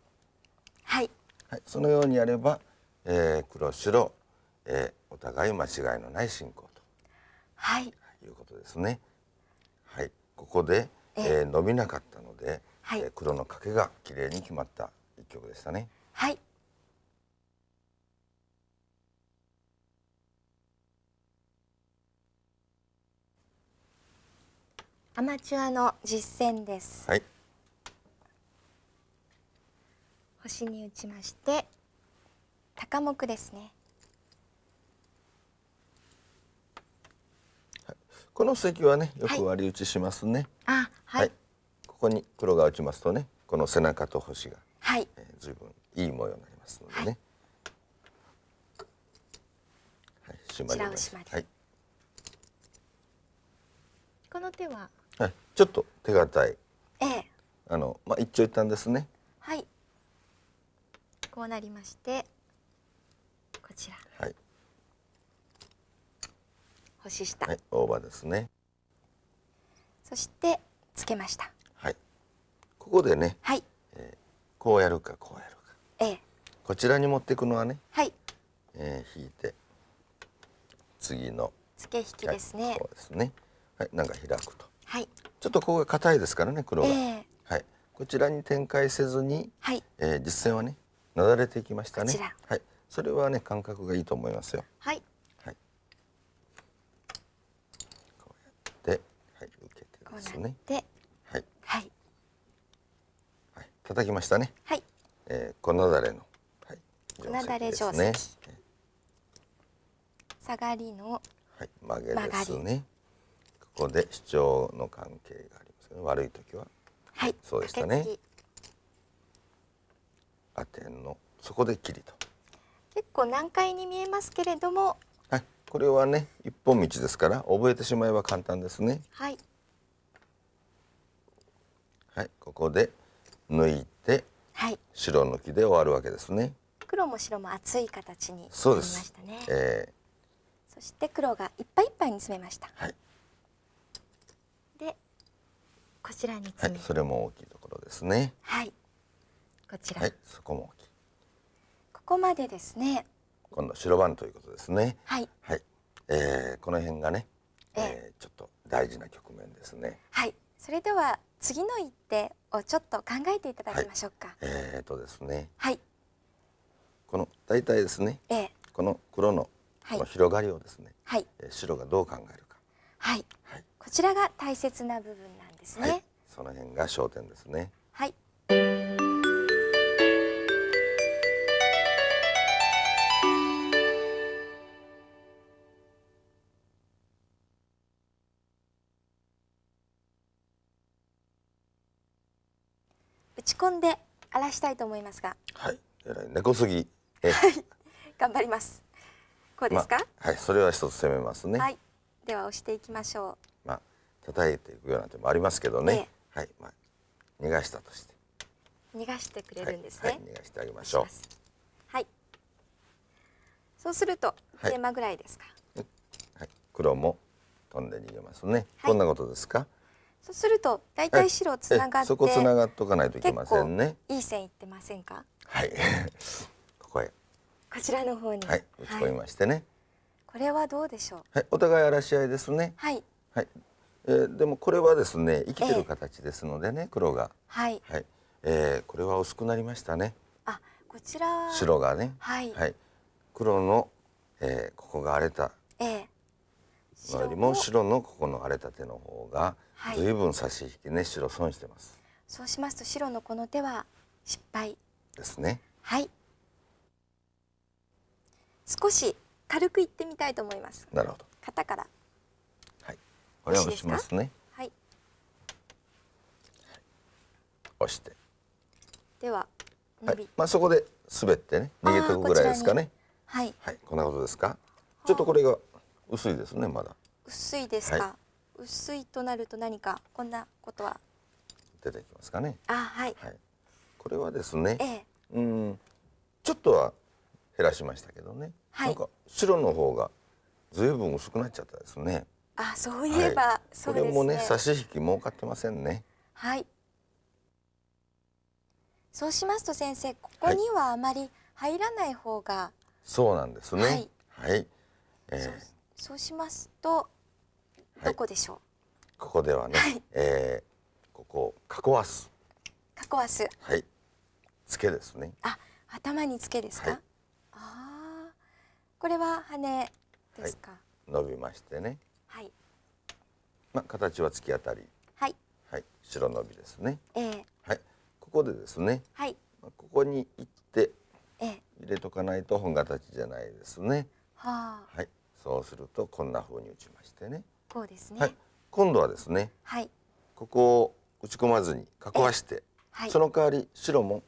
Speaker 2: はい、はい、そのようにやれば、えー、黒白えお互い間違いのない信仰と、はい、いうことですね。はい、ここで、えー、伸びなかったので、はい、えー、黒の掛けが綺麗に決まった一曲でしたね。
Speaker 1: はい。アマチュアの実践です。はい。星に打ちまして、高目ですね。
Speaker 2: この布はねよく割り打ちしますね、はい、あはい、はい、ここに黒が打ちますとねこの背中と星が、はいえー、随分いい模様になりますのでね、
Speaker 1: はい、締まりますはい、この手は
Speaker 2: はいちょっと手堅いええあのまあ一長一短ですね
Speaker 1: はいこうなりましてこちら星
Speaker 2: 下、はい、大葉ですね
Speaker 1: そしてつけましたはいここでねはい、え
Speaker 2: ー、こうやるかこうやるかええこちらに持っていくのはねはい、えー、引いて次の
Speaker 1: つけ引きですね、はい、そうで
Speaker 2: すねはいなんか開くとはいちょっとここが硬いですからね黒が、えー、はいこちらに展開せずに、はい、えー、実戦はねなだれていきましたねはいそれはね感覚がいいと思いますよ
Speaker 1: はいですね。で、はい。はい。
Speaker 2: はい、叩きましたね。
Speaker 1: はい。え
Speaker 2: ー、粉だれの。は
Speaker 1: い。粉だれ定石、ね。下がりの。は
Speaker 2: い、曲げですね。ここで主張の関係がありますね。悪い時は。はい。そうでしたね。アテンのそこで切りと。
Speaker 1: 結構難解に見えますけれども。
Speaker 2: はい。これはね一本道ですから覚えてしまえば簡単ですね。はい。はい、ここで抜いて、はい、白抜きで終わるわけですね。
Speaker 1: 黒も白も厚い形になりましたね。そ,、えー、そして黒がいっぱいいっぱいに詰めました。はい。で、こちらに
Speaker 2: はい、それも大きいところですね。
Speaker 1: はい。こち
Speaker 2: ら。はい、そこも大きい。
Speaker 1: ここまでですね。
Speaker 2: 今度白番ということですね。はい。はい。えー、この辺がね、えー、えー、ちょっと大事な局面ですね。
Speaker 1: はい。それでは次の一手をちょっと考えていただきましょうか。
Speaker 2: はい、えー、とですね。はい。この大体ですね。えー、この黒のこの広がりをですね。はい。えー、白がどう考えるか。
Speaker 1: はい。はい。こちらが大切な部分なんですね。はい、
Speaker 2: その辺が焦点ですね。
Speaker 1: はい。込んで荒らしたいと思いますが。はい。
Speaker 2: 猫すぎ。はい。
Speaker 1: 頑張ります。こうですか、
Speaker 2: まはい、それは一つ攻めますね。は
Speaker 1: い。では押していきましょ
Speaker 2: う。まあ叩いていくような手もありますけどね。えー、はい。まあ逃がしたとして。
Speaker 1: 逃がしてくれるんですね。はい、はい、逃が
Speaker 2: してあげましょう。
Speaker 1: はい。そうするとテーぐらいですか。はい、
Speaker 2: はい、黒も飛んで逃げますね。こんなことですか。
Speaker 1: そうすると大体白つながってそこつながっとかないといけませんねいい線いってませんかはい
Speaker 2: ここへ
Speaker 1: こちらの方にはい打ち込みましてね、はい、これはどうでしょう
Speaker 2: はいお互い荒らし合いですねはいはいえー、でもこれはですね生きてる形ですのでね、えー、黒がはい、はいえー、これは薄くなりましたねあ
Speaker 1: こちら
Speaker 2: 白がね、はい、はい、黒の、えー、ここが荒れた、えー、よりも白のここの荒れた手の方がはい、ずいぶん差し引きね白損してます
Speaker 1: そうしますと白のこの手は失敗ですねはい少し軽くいってみたいと思いますなるほど肩からはいこ
Speaker 2: れは押しますねはい、押して
Speaker 1: では、はい、
Speaker 2: まあそこで滑ってね逃げていくぐらいですかねはい、はい、こんなことですかちょっとこれが薄いですねまだ
Speaker 1: 薄いですか、薄いとなると何かこんなことは
Speaker 2: 出てきますかね
Speaker 1: あはい、はい、
Speaker 2: これはですね、えー、うんちょっとは減らしましたけどね、はい、なんか白の方がずいぶん薄くなっちゃったですね
Speaker 1: あそういえば、はい、それ、ね、もね差
Speaker 2: し引き儲かってませんね
Speaker 1: はいそうしますと先生ここにはあまり入らない方が、
Speaker 2: そうなんですねはい、はい、
Speaker 1: えー、そうしますとどこでしょう
Speaker 2: ここではね、はい、えー、ここ過去明日
Speaker 1: 過去明日
Speaker 2: はいつけですね
Speaker 1: あ頭につけですか、はい、あこれは羽ですか、は
Speaker 2: い、伸びましてねはいまあ形は突き当たりはいはい白伸びですねええー、はいここでですねはいここに行ってええ入れとかないと本形じゃないですね、はあ、はいそうするとこんな風に打ちましてね
Speaker 1: こうですね、はい、
Speaker 2: 今度はですね、はい、ここを打ち込まずに囲わして、はい、その代わり白も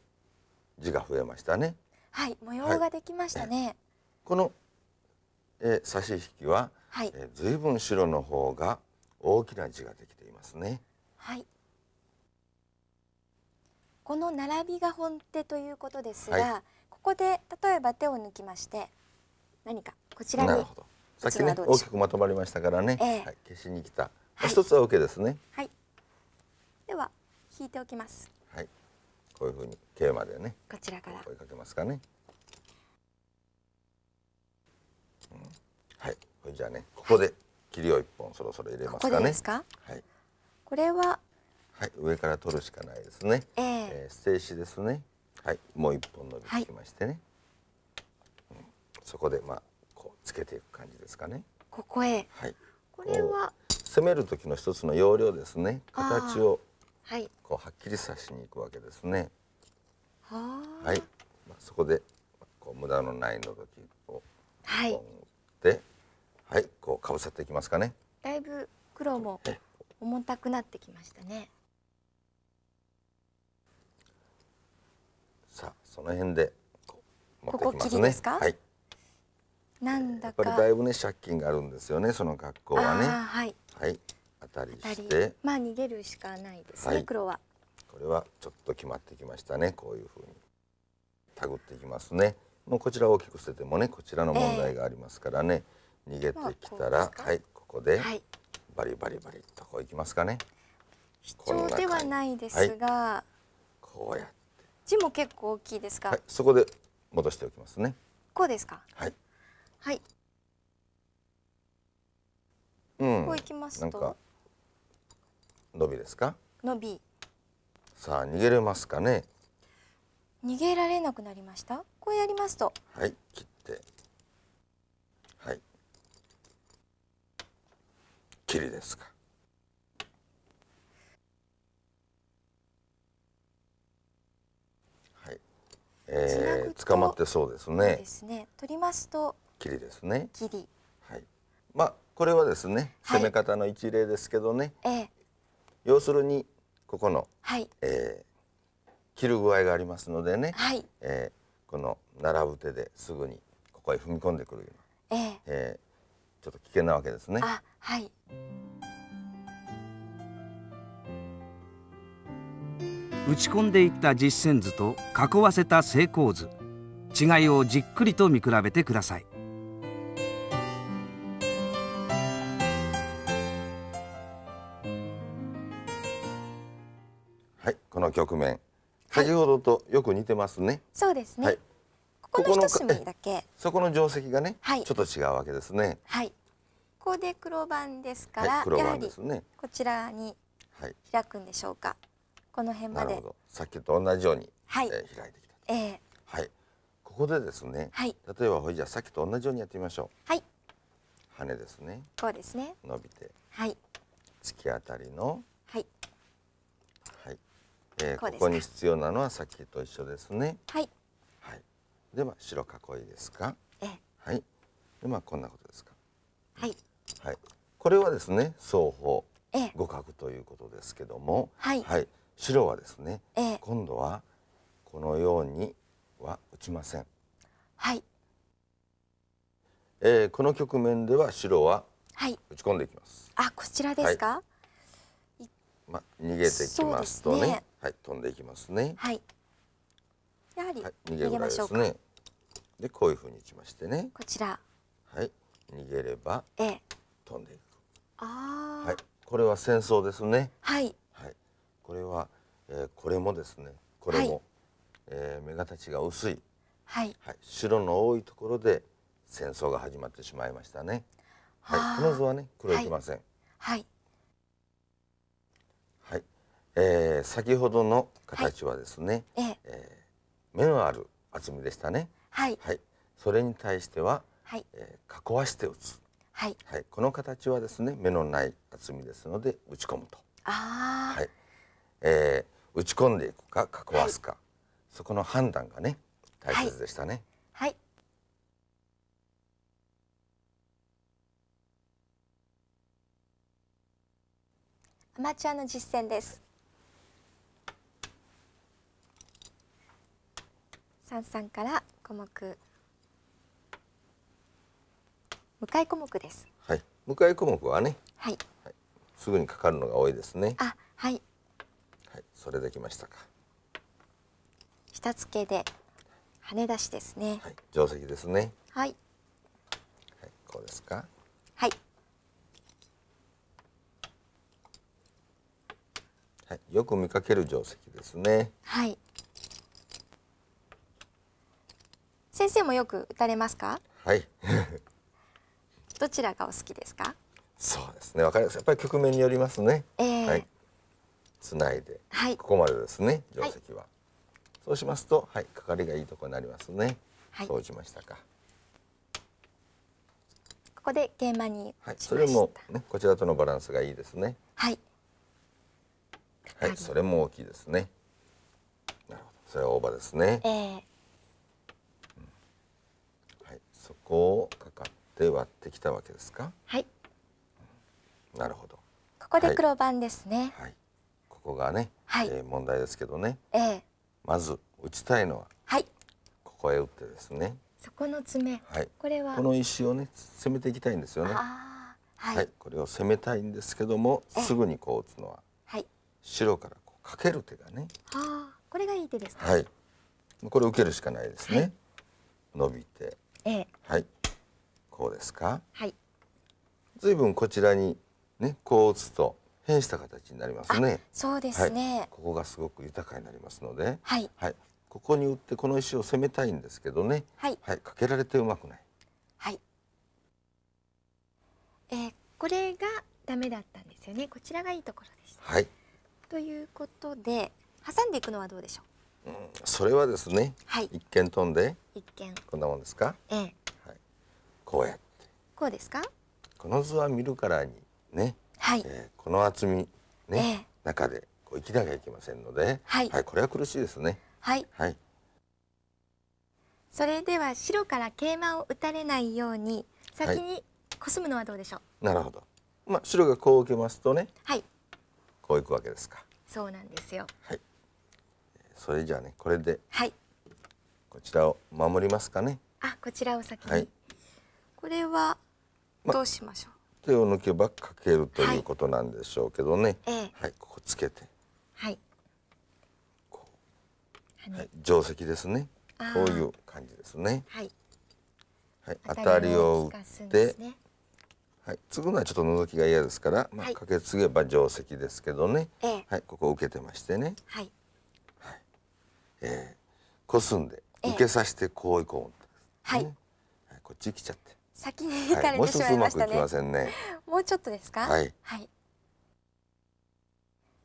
Speaker 2: 字が増えましたね
Speaker 1: はい模様ができましたね、この、
Speaker 2: えー、差し引きは、はいえー、ぶん白の方が大きな字ができていますね
Speaker 1: はいこの並びが本手ということですが、はい、ここで例えば手を抜きまして何かこちらにさっきね大きく
Speaker 2: まとまりましたからね、えー、はい、消しに来た、はい、一つは受けですね
Speaker 1: はいでは引いておきます
Speaker 2: はいこういうふうに桂馬でね
Speaker 1: こちらから追いかけ
Speaker 2: ますかね、うん、はいじゃあねここで切りを一本そろそろ入れますかね
Speaker 1: はいこれは
Speaker 2: はい上から取るしかないですね、えー、えー、静止ですねはいもう一本伸びてきましてね、はいうん、そこでまあこうつけていく感じですかね。
Speaker 1: ここへ。はい。こ
Speaker 2: れは攻める時の一つの要領ですね。形をはい。こうはっきりさしにいくわけですね。はい。はい、まあ、そこでこう無駄のないの時をはい。で、はい、こうかぶせていきますかね。
Speaker 1: だいぶ黒も重たくなってきましたね。
Speaker 2: さあその辺でこ
Speaker 1: う持ってね。ここ切りですか？はい。なんだやっぱ
Speaker 2: りだいぶね借金があるんですよねその学校はね。はい。はい。当たりして
Speaker 1: まあ逃げるしかないですね、はい、黒は。
Speaker 2: これはちょっと決まってきましたねこういうふうに。たぐっていきますね。もうこちら大きく捨ててもねこちらの問題がありますからね、えー、逃げてきたらはいここで、バリバリバリとこういきますかね。
Speaker 1: 貴重ではないですが、はい、こうやって字も結構大きいですか、はい、
Speaker 2: そこで戻しておきますね
Speaker 1: こうですかはいはい、
Speaker 2: うん、こういきますなんか伸びですか伸びさあ逃げれますかね
Speaker 1: 逃げられなくなりましたこうやりますと
Speaker 2: はい切ってはい切りですかはい、えー、捕まってそうですねで
Speaker 1: すね取りますと
Speaker 2: 切りですね。切り。はい。まあこれはですね、攻め方の一例ですけどね。ええ。要するにここの、はいえー、切る具合がありますのでね、はいえー、この並ぶ手ですぐにここへ踏み込んでくるような、ええー、ちょっと危険なわけですね。あ
Speaker 1: はい、
Speaker 3: 打ち込んでいった実践図と囲わせた成功図違いをじっくりと見比べてください。
Speaker 2: 局面先ほどとよく似てますね。そうですね。はい、
Speaker 1: ここの一だけ。
Speaker 2: そこの定石がね、はい、ちょっと違うわけですね。
Speaker 1: はい。ここで黒番ですから、はい、黒番ですね。こちらに開くんでしょうか。はい、この辺まで。
Speaker 2: さっきと同じように、はい、えー、開いてきた。ええー、はい。ここでですね。はい。例えばほいじゃさっきと同じようにやってみましょう。はい。羽ですね。こうですね。伸びて。はい。突き当たりの。えー、ここに必要なのはさっきと一緒ですね。
Speaker 1: はい。は
Speaker 2: い。では白囲いですか。ええ。はい。でまあこんなことですか。はい。はい。これはですね双方、ええ、互角ということですけども、はい。はい、白はですね、ええ、今度はこのようには打ちません。はい。えー、この局面では白は打ち込んでいきます。
Speaker 1: はい、あこちらですか。はい
Speaker 2: まあ、逃げていきますとね、ね、はい飛んでいきますね
Speaker 1: はいやはり、はい、逃げぐらいですね
Speaker 2: でこういうふうに打きましてねこちらはい逃げれば、え飛んでいくああはいこれは戦争ですね
Speaker 1: はいはい
Speaker 2: これは、えー、これもですねこれも、はい、えー、目形が薄いはい、はい、白の多いところで戦争が始まってしまいましたね
Speaker 1: はいこの図はね黒いきません、はい、はい
Speaker 2: えー、先ほどの形はですね、はい、えー、目のある厚みでしたね。はい。はい、それに対しては、はい、えー、囲わして打つ。はい、はい。この形はですね、目のない厚みですので打ち込むと。
Speaker 1: ああ。
Speaker 2: はい。えー、打ち込んでいくか囲わすか、はい、そこの判断がね大切でしたね。
Speaker 1: はい。アマチュアの実践です。三三から項目向かい項目です。
Speaker 2: はい。向かい項目はね。はい。はい、すぐにかかるのが多いですね。
Speaker 1: あ、はい。
Speaker 2: はい、それできましたか。
Speaker 1: 下付けで跳ね出しですね。はい、
Speaker 2: 定石ですね。はい。はい、こうですか。はい。はい、よく見かける定石ですね。
Speaker 1: はい。先生もよく打たれますかはいどちらがお好きですかそうで
Speaker 2: すねわかりますやっぱり局面によりますね、えー、はいつないで、はい、ここまでですね定石は、はい、そうしますとはいかかりがいいとこになりますね、はい、そうしましたか
Speaker 1: ここで桂馬にはい、それも、
Speaker 2: ね、こちらとのバランスがいいですねはいはい、それも大きいですねなるほどそれは大場ですねええーこうかかって割ってきたわけですかはいなるほど
Speaker 1: ここで黒番ですね、はい、はい、
Speaker 2: ここがね、はい、えー、問題ですけどね、えー、まず打ちたいのははいここへ打ってですね
Speaker 1: そこの爪、はい、これはこの
Speaker 2: 石をね攻めていきたいんですよね
Speaker 1: はい、は
Speaker 2: い、これを攻めたいんですけどもすぐにこう打つのは、はい、白からこうかける手がね
Speaker 1: あこれがいい手です
Speaker 2: はいこれ受けるしかないですね、伸びてええ、はいこうですかはいぶんこちらにねこう打つと変した形になりますね
Speaker 1: そうですね、はい、
Speaker 2: ここがすごく豊かになりますので、はい、はい、ここに打ってこの石を攻めたいんですけどねはい、はい、かけられてうまくない
Speaker 1: はいえー、これがダメだったんですよねこちらがいいところでしたはいということで挟んでいくのはどうでしょう
Speaker 2: それはですね、はい、一見飛んで一見こんなもんですか、ええはい、こうやってこうですかこの図は見るからにね、はいえー、この厚みね、ええ、中でこう生きなきゃいけませんので、はい、はい、これは苦しいですねはい、はい、
Speaker 1: それでは白から桂馬を打たれないように先にこすむのはどうでしょ
Speaker 2: う、はい、なるほどまあ白がこう受けますとねはいこういくわけですか
Speaker 1: そうなんですよはい
Speaker 2: それじゃあねこれで、はい、こちらを守りますかね
Speaker 1: あこちらを先に、はい、これはどうしましょ
Speaker 2: う、ま、手を抜けばかけるということなんでしょうけどね、はい、はい、ここつけてはいはい、定石ですねこういう感じですねはい、はい、当たりを打って、はい、継ぐのはちょっと覗きが嫌ですから、まあ、かけ継げば定石ですけどね、はい、ここを受けてましてねはいえー、こすんで受けさせてこういこう思ったんね、はい、こっち来ちゃって
Speaker 1: 先に行かれてしまいましたね、はい、ねもうちょっとですかはい、はい、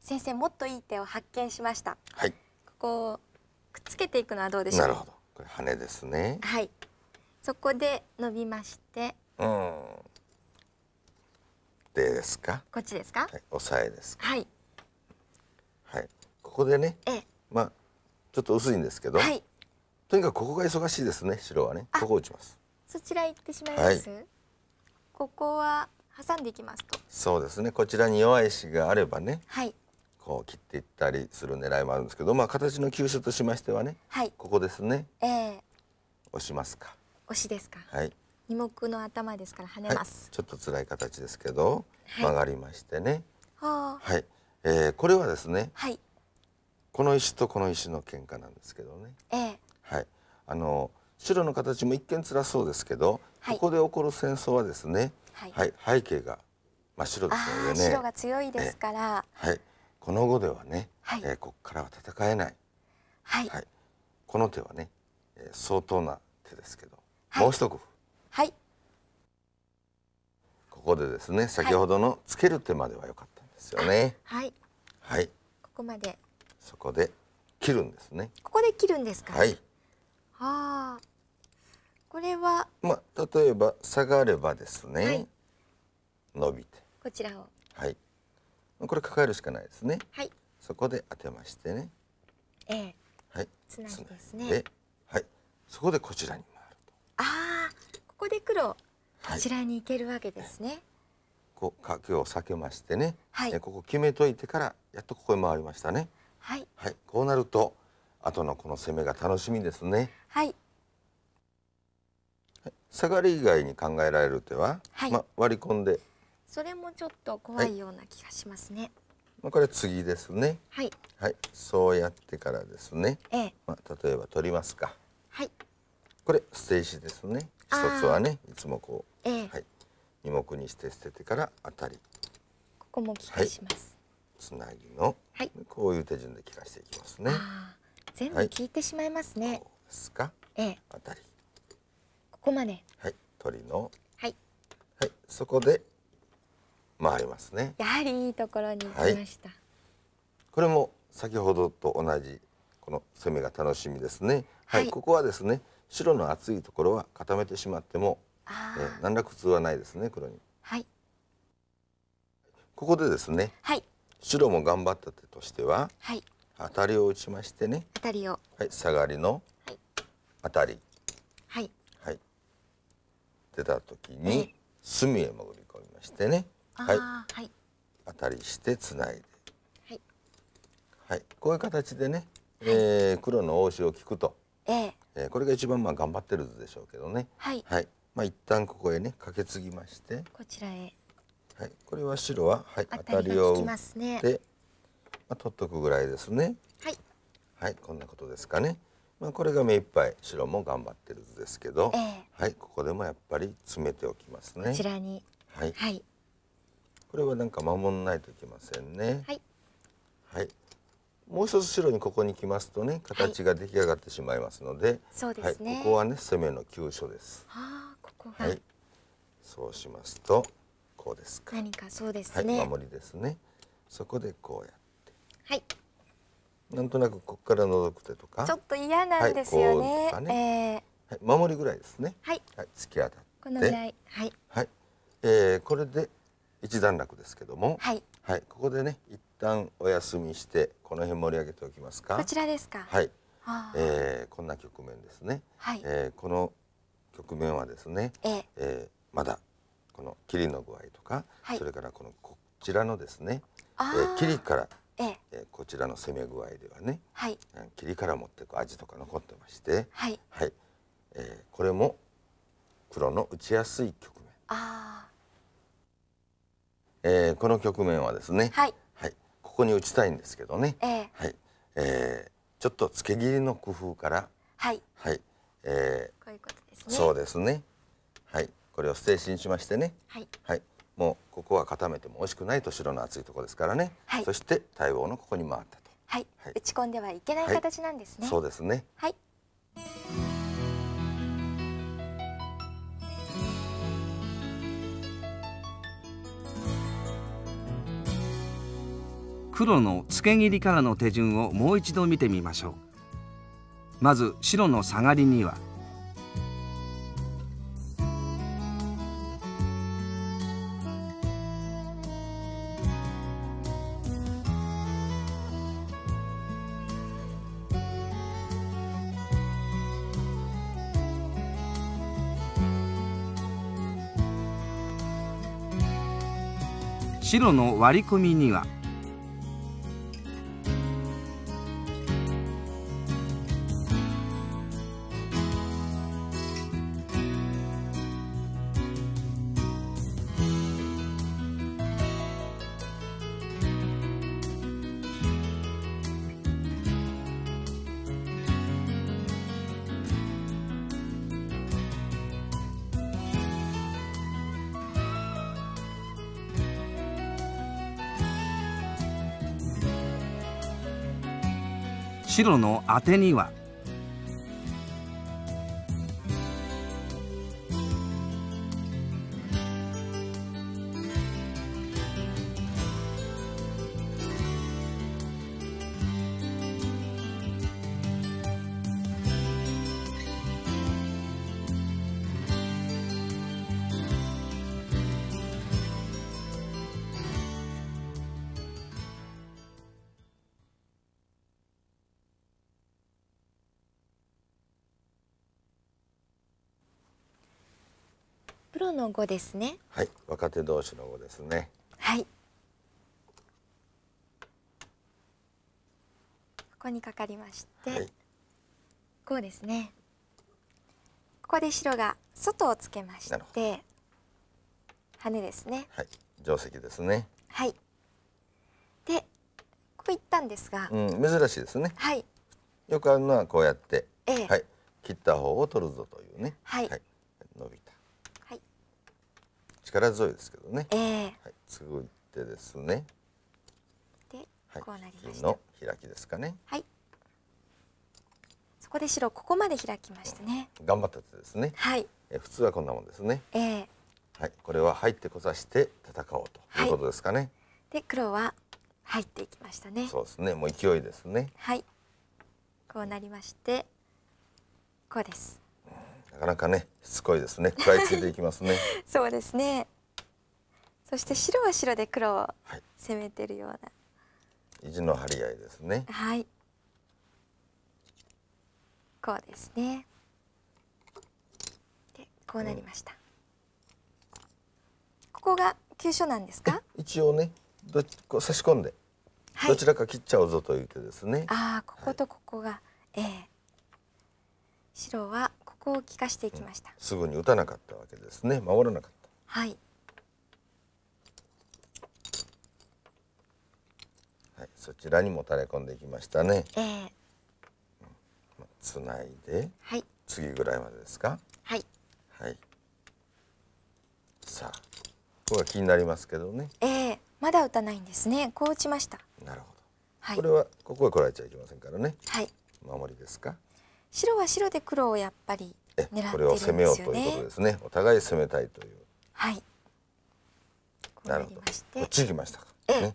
Speaker 1: 先生もっといい手を発見しましたはいここをくっつけていくのはどうでしょうなるほど
Speaker 2: これ羽ですね
Speaker 1: はいそこで伸びまして
Speaker 2: うんですか
Speaker 1: こっちですか、はい、
Speaker 2: 押さえですはいはいここでね、ええ、まあちょっと薄いんですけど、はい、とにかくここが忙しいですね白はねここ打ちます
Speaker 1: そちら行ってしまいます、はい、ここは挟んでいきますと
Speaker 2: そうですねこちらに弱い石があればね、はい、こう切っていったりする狙いもあるんですけどまあ形の急所としましてはね、はい、ここですね、えー、押しますか押しですかはい
Speaker 1: 二目の頭ですから跳ねます、
Speaker 2: はい、ちょっと辛い形ですけど、はい、曲がりましてねはい、はい、えー、これはですね、はい、この石とこの石の喧嘩なんですけどね、ええ、はいあの白の形も一見辛そうですけど、はい、ここで起こる戦争はですね、はい、はい、背景が真っ白ですのでね白
Speaker 1: が強いですから、
Speaker 2: はいこの後ではね、はい、えー、ここからは戦えない、はい、はい、この手はね、えー、相当な手ですけど、はい、もう一工夫はいここでですね先ほどのつける手までは良かったんですよねはい、はい、ここまでそこで切るんですね
Speaker 1: ここで切るんですかはいはあこれは
Speaker 2: まあ例えば下がればですね、はい、伸びてこちらをはいこれ抱えるしかないですねはいそこで当てましてね
Speaker 1: ええはいつないですね
Speaker 2: はいそこでこちらに回る
Speaker 1: とああここで黒こちらに行けるわけですね、はい、
Speaker 2: こう角を避けましてね、はい、ここ決めといてからやっとここへ回りましたねはい、はい、こうなると後のこの攻めが楽しみですねはい、はい、下がり以外に考えられる手は、はい、まあ、割り込んで
Speaker 1: それもちょっと怖いような気がしますね、
Speaker 2: まあ、これ次ですねはい、はい、そうやってからですね、ええ、まあ、例えば取りますかはいこれ捨て石ですね一つはねいつもこう、ええ、はい、二目にして捨ててから当たり
Speaker 1: ここも期待します、つなぎ
Speaker 2: の、はい、こういう手順で切らしていきます
Speaker 1: ね。全部聞いてしまいますね。はい、ですか。ええ。あたり。ここまで。はい。鳥の。はい。
Speaker 2: はい。そこで回りますね。
Speaker 1: やはりいいところに来ました。はい、
Speaker 2: これも先ほどと同じこの攻めが楽しみですね。はい。ここはですね、白の厚いところは固めてしまっても、えー、何ら苦痛はないですね黒に。はい。ここでですね。はい。白も頑張った手としては、はい、当たりを打ちましてね当たりを、はい、下がりの当たり、はい、はい、出た時に隅へ潜り込みましてね、
Speaker 1: はい、はい、
Speaker 2: 当たりしてつないで、はい、はい、こういう形でね、えー、黒の応手を聞くと、えー、えー、これが一番まあ頑張ってる図でしょうけどね、はい、はい、まあ一旦ここへねかけ継ぎましてこちらへはい、これは白は、はい、当たりを打って、ね、まあ、取っとくぐらいですね。はい。はい、こんなことですかね。まあ、これが目いっぱい白も頑張ってる図ですけど、えー、はい、ここでもやっぱり詰めておきますね。こちらに。はい。はい、これはなんか守らないといけませんね。はい。はい。もう一つ白にここに来ますとね形が出来上がってしまいますので、はい、ねはい、ここはね攻めの急所です。
Speaker 1: はあ、ここが。はい。
Speaker 2: そうしますと。こうです
Speaker 1: か何かそうですね、はい、守
Speaker 2: りですねそこでこうやってはいなんとなくここから覗く手とかちょっ
Speaker 1: と嫌なんですよねはい、ね
Speaker 2: えー、はい、守りぐらいですねはい、はい、突き当たって
Speaker 1: このぐらいはい、
Speaker 2: はいえー、これで一段落ですけどもはい、はい、ここでね一旦お休みしてこの辺盛り上げておきますかこちらですかはいえー、こんな局面ですね、はいえー、この局面はですね、ええー、まだこの切りの具合とか、はい、それからこのこちらのですね、えー、切りから、えー、こちらの攻め具合ではね、はい、切りから持ってく味とか残ってまして、
Speaker 1: はい、はい、
Speaker 2: えー、これも黒の打ちやすい局面。あえー、この局面はですね、はい、はい、ここに打ちたいんですけどね、えー、はい、えー、ちょっと付け切りの工夫から、はい、はい、えー、こういう
Speaker 1: ことですね。そ
Speaker 2: うですね、はい。これを精神しましてね、はい、はい、もうここは固めても美味しくないと白の厚いところですからね、はい、そして待望のここに回ったと、
Speaker 1: はい、はい、打ち込んではいけない形なんですね、そうですねはい
Speaker 3: 黒の付け切りからの手順をもう一度見てみましょうまず白の下がりには「白の割り込みには「白のあてには
Speaker 1: 語ですね
Speaker 2: はい若手同士の語ですね
Speaker 1: はいここにかかりまして、はい、こうですねここで白が外をつけまして羽ですねはい
Speaker 2: 定石ですね
Speaker 1: はいでこういったんですが、
Speaker 2: うん、珍しいですねはいよくあるのはこうやって、ええ、はい切った方を取るぞというねはい、はい、伸びた力強いですけどね、えー、はい、続いてですね
Speaker 1: で、はい、こうなりましの
Speaker 2: 開きですかね
Speaker 1: はいそこで白ここまで開きましたね、
Speaker 2: うん、頑張った手ですねはいえ普通はこんなもんですねえー、はいこれは入ってこさして戦おうということですかね、はい、
Speaker 1: で黒は入っていきましたねそうですね
Speaker 2: もう勢いですね
Speaker 1: はいこうなりましてこうです
Speaker 2: なかなかねしつこいですね食らいついていきますね
Speaker 1: そうですねそして白は白で黒を攻めてるような、は
Speaker 2: い、意地の張り合いですね
Speaker 1: はいこうですねでこうなりました、うん、ここが急所なんですか
Speaker 2: 一応ねどっこう差し込んで、はい、どちらか切っちゃうぞという手ですね
Speaker 1: ああこことここが、はい、ええー、白はを聞かしていきました、
Speaker 2: うん、すぐに打たなかったわけですね守らなかったはい、はい、そちらにも垂れ込んでいきましたねええーつないで、はい、次ぐらいまでですかはい、はい、さあここが気になりますけどね
Speaker 1: ええー、まだ打たないんですねこう打ちましたなるほ
Speaker 2: ど、はい、これはここへ来られちゃいけませんからねはい守りですか
Speaker 1: 白は白で黒をやっぱりこれを攻めようということで
Speaker 2: すね。お互い攻めたいという。はい。なるほど。こっち行きましたか。ね。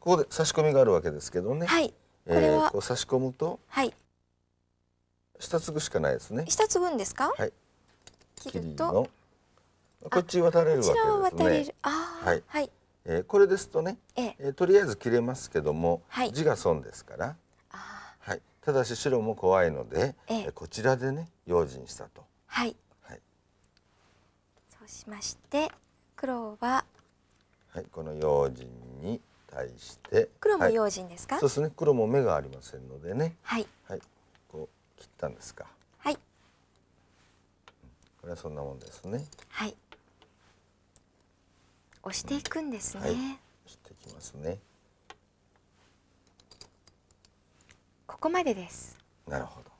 Speaker 2: ここで差し込みがあるわけですけどね。はい。これは、こう差し込むと。はい。下継ぐしかないですね。下
Speaker 1: 継ぐんですか。はい。切ると。
Speaker 2: こっち渡れるわけですね。はい。はい。えー、これですとね、えー、とりあえず切れますけども、字が損ですからただし白も怖いので、ええ、こちらでね用心したと。
Speaker 1: はい。はい。そうしまして黒は
Speaker 2: はいこの用心に対して黒も用心
Speaker 1: ですか、はい、そうですね
Speaker 2: 黒も目がありませんのでね。はい。はい。こう切ったんですか。はい。これはそんなもんですね。
Speaker 1: はい。押していくんですね。うんはい、
Speaker 2: してきますね。
Speaker 1: ここまでです。なるほど。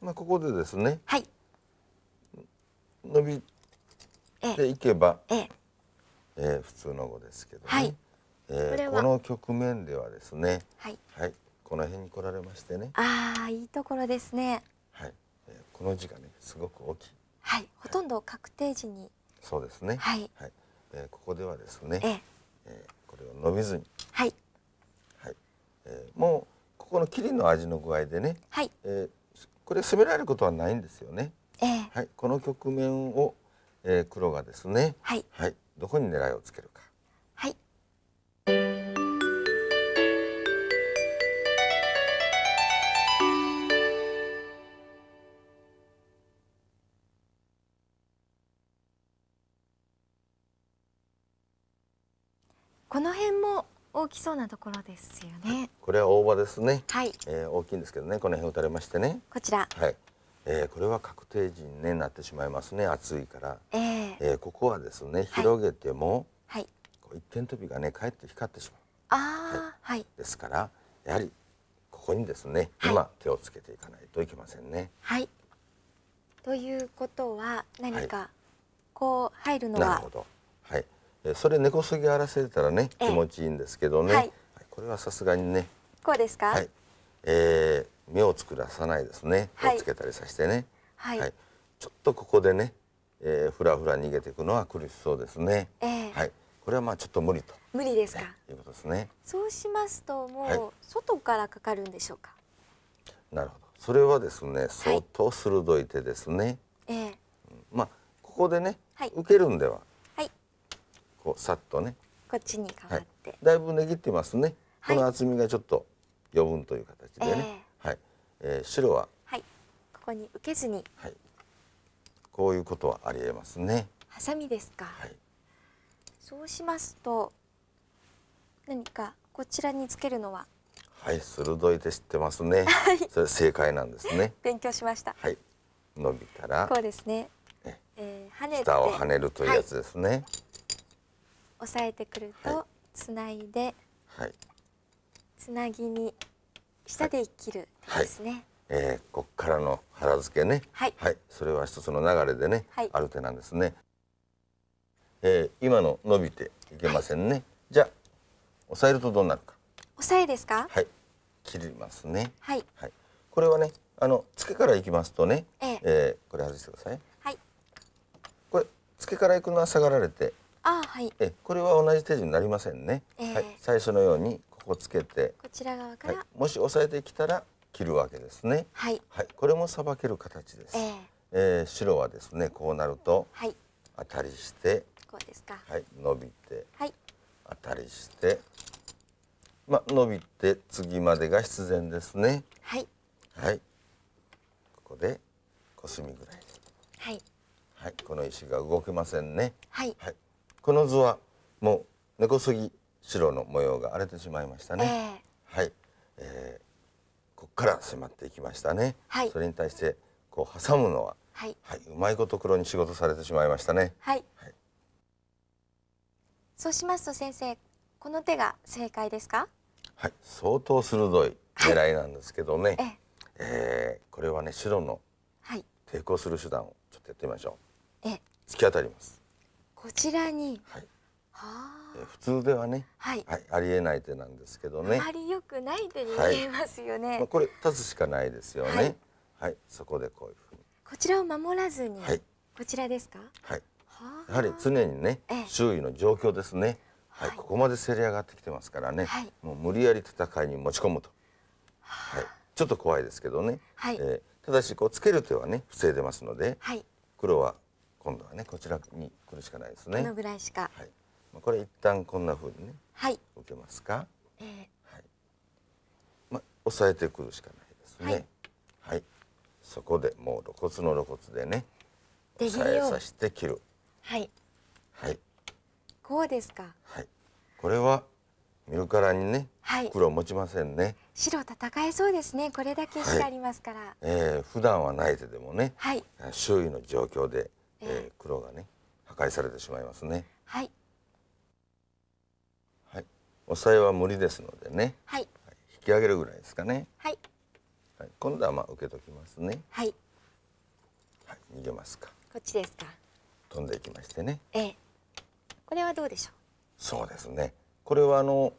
Speaker 1: まあここ
Speaker 2: でですね。はい。伸びていけば、えええー、普通の語ですけど、ね、はい。えー、ここの局面ではですね、はい、はい、この辺に来られましてね。
Speaker 1: ああ、いいところですね。はい、
Speaker 2: えー、この字がね、すごく大きい。
Speaker 1: はい、ほとんど確定字に。
Speaker 2: そうですね。はい、はい、えー、ここではですね、え
Speaker 1: ええ
Speaker 2: ー、これを伸びずに。はい。はい、えー、もう。ここのキリの味の具合でね、はい、えー、これ攻められることはないんですよね。えー、はい、この局面を、えー、黒がですね、はい、はい、どこに狙いをつけるか。
Speaker 1: きそうなところですよね。
Speaker 2: これは大葉ですね。はい。えー、大きいんですけどね、この辺打たれましてね。こちら。はい。えー、これは確定陣ね、なってしまいますね、暑いから。えー、えー、ここはですね、広げても、はい。こう一点飛びがね、かえって光ってし
Speaker 1: まう。ああ、はい、はい、
Speaker 2: ですから、やはりここにですね、はい、今手をつけていかないといけませんね。
Speaker 1: はい。ということは何か、こう入るのは。なるほど。は
Speaker 2: い。それ根こそぎ荒らせたらね気持ちいいんですけどね、はい、これはさすがにね
Speaker 1: こうですか、はい、
Speaker 2: えー、目を作らさないですね、はい、つけたりさしてね、はい、はい、ちょっとここでね、えー、ふらふら逃げていくのは苦しそうですね、えー、はいこれはまあちょっと無理と無理ですか、ね、いうことですね
Speaker 1: そうしますともう外からかかるんでしょうか、
Speaker 2: なるほどそれはですね相当鋭い手ですね、ええー、まあここでね、はい、受けるんではこうさっとねこっちに変わって、はい、だいぶねぎってますね、はい、この厚みがちょっと余分という形でね、えー、はい、えー、白は
Speaker 1: はいここに受けずにはい
Speaker 2: こういうことはありえますね
Speaker 1: ハサミですかはいそうしますと何かこちらにつけるのは
Speaker 2: はい鋭いで知ってますね、はい、それ正解なんですね
Speaker 1: 勉強しましたは
Speaker 2: い伸びたらこう
Speaker 1: ですね、えー、跳ねて下を跳ねるというやつですね、はい押さえてくるとつないで、はい、つなぎに下で切るですね。
Speaker 2: はい、えー、こっからの腹付けね、はい、はい、それは一つの流れでね、はい、ある手なんですね。えー、今の伸びていけませんね。はい、じゃ押さえるとどうなるか。
Speaker 1: 押さえですか。はい、
Speaker 2: 切りますね。はい。はい。これはね、あのつけからいきますとね、えー、えー、これ外してください。はい。これつけからいくのは下がられて、あはい。えこれは同じ手順になりませんね。えー、はい。最初のようにここつけて。
Speaker 1: こちら側か
Speaker 2: ら。はい、もし押さえてきたら切るわけですね。はい。はい。これもさばける形です。えー、えー、白はですねこうなると、はい、当たりして。
Speaker 1: こうですか。は
Speaker 2: い。伸びて。はい。当たりして。ま伸びて次までが必然ですね。はい。はい。ここでコスミぐらい。はい。はい、この石が動けませんね。はい、はいこの図はもう根こそぎ白の模様が荒れてしまいましたね、えー、はい、えー、ここから迫っていきましたね、はい、それに対してこう挟むのは、はい、はい、うまいこと黒に仕事されてしまいましたね、
Speaker 1: はい、はい、そうしますと先生この手が正解ですか
Speaker 2: はい相当鋭い狙いなんですけどね、はい、えー、これはね白の抵抗する手段をちょっとやってみましょう、ええ、突き当たります
Speaker 1: こちらに。はい。
Speaker 2: え普通ではね、はい、はい、ありえない手なんですけどね。あ
Speaker 1: りよくない手に見えますよね。はい、まあ、
Speaker 2: これ立つしかないですよね、はい。はい、そこでこういうふうに。
Speaker 1: こちらを守らずに。はい、こちらですか。はい。
Speaker 2: やはり常にね、周囲の状況ですね。はい、ここまで競り上がってきてますからね、はい、もう無理やり戦いに持ち込むと。はい、ちょっと怖いですけどね。はい、えー、ただし、こうつける手はね、防いでますので。はい、黒は今度はねこちらに来るしかないですねこの
Speaker 1: ぐらいしか、はい、
Speaker 2: まあ、これ一旦こんなふうにね
Speaker 1: はい受けますか、えー、はい
Speaker 2: まあ押さえてくるしかないですね、はい、はい、そこでもう露骨の露骨でね
Speaker 1: 押さえさして切るはいはいこうですかはい
Speaker 2: これは見るからにね、はい、袋持ちませんね
Speaker 1: 白戦えそうですねこれだけしかありますから、はい、
Speaker 2: えー、普段はない手でもね、はい、周囲の状況でえー、黒がね破壊されてしまいますね。はい。はい。おえは無理ですのでね。はい。引き上げるぐらいですかね。はい。はい、今度はまあ受けときますね。はい。はい、逃げますか。こっちですか。飛んでいきましてね。
Speaker 1: ええ。これはどうでしょう。
Speaker 2: そうですね。これはあの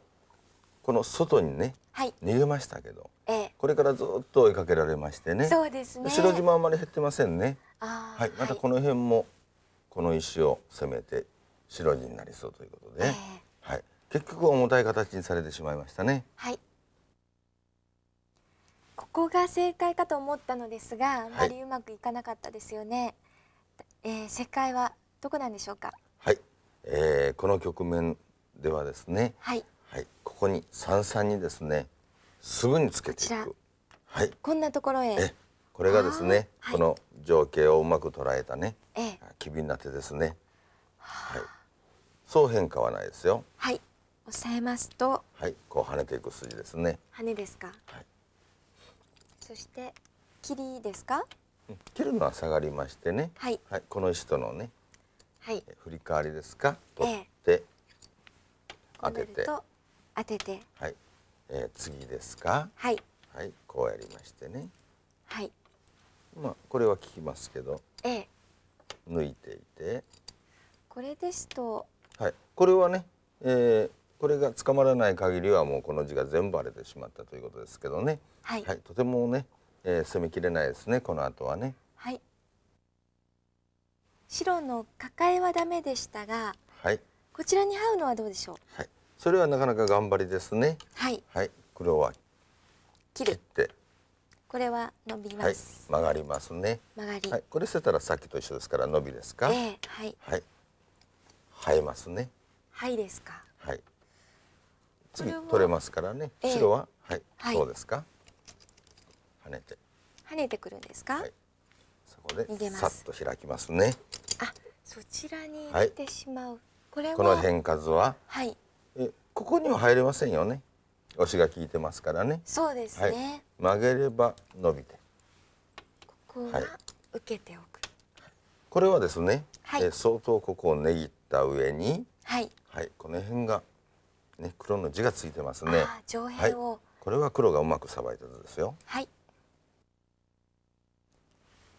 Speaker 2: この外にね、はい、逃げましたけど、ええ、これからずっと追いかけられましてねそう
Speaker 1: ですね白島
Speaker 2: あまり減ってませんねはい、またこの辺もこの石を攻めて白地になりそうということで、えー、はい、結局重たい形にされてしまいましたねはい
Speaker 1: ここが正解かと思ったのですがあまりうまくいかなかったですよね、はい、えー、正解はどこなんでしょうか
Speaker 2: はい、えー、この局面ではですね、
Speaker 1: はい、は
Speaker 2: い、ここに三々にですね、すぐにつけていく。はい。
Speaker 1: こんなところへ。
Speaker 2: これがですね、この情景をうまく捉えたね、機敏な手ですね。はい。そう変化はないですよ。
Speaker 1: はい。押さえますと。
Speaker 2: はい、こう跳ねていく筋ですね。
Speaker 1: 跳ねですか。はい。そして切りですか。
Speaker 2: 切るのは下がりましてね。はい。はい、この石とのね。はい。振り返りですか。取って。
Speaker 1: 当てて。う当てて
Speaker 2: はい、えー、次ですかはい、はい、こうやりましてねはいまあこれは効きますけどええ抜いていて
Speaker 1: これですと
Speaker 2: はいこれはね、えー、これが捕まらない限りはもうこの字が全部荒れてしまったということですけどねはい、はい、とてもね、えー、攻めきれないですねこの後はね
Speaker 1: はい白の抱えはダメでしたがはいこちらに合うのはどうでしょうはい
Speaker 2: それはなかなか頑張りですね。はい。はい、黒は切る。
Speaker 1: これは伸びます、
Speaker 2: はい。曲がりますね。曲がり。はい、これ捨てたらさっきと一緒ですから伸びですか。えー、はい。はい。生えますね。
Speaker 1: はいですか。
Speaker 2: はい。次取れますからね。えー、白は、はい、はい、そうですか。跳ねて。
Speaker 1: 跳ねてくるんですか。はい、そこでさっ
Speaker 2: と開きますね。
Speaker 1: あ、そちらに行ってしまう。これはこの変化図は。はい。えここに
Speaker 2: は入れませんよね押しが効いてますからね
Speaker 1: そうですね、
Speaker 2: はい、曲げれば伸びて
Speaker 1: ここは受けておく、
Speaker 2: これはですね、はい、え相当ここをねぎった上にはい、はい、この辺がね黒の字がついてますね
Speaker 1: 上辺を、はい、
Speaker 2: これは黒がうまくさばいた図ですよ
Speaker 1: はい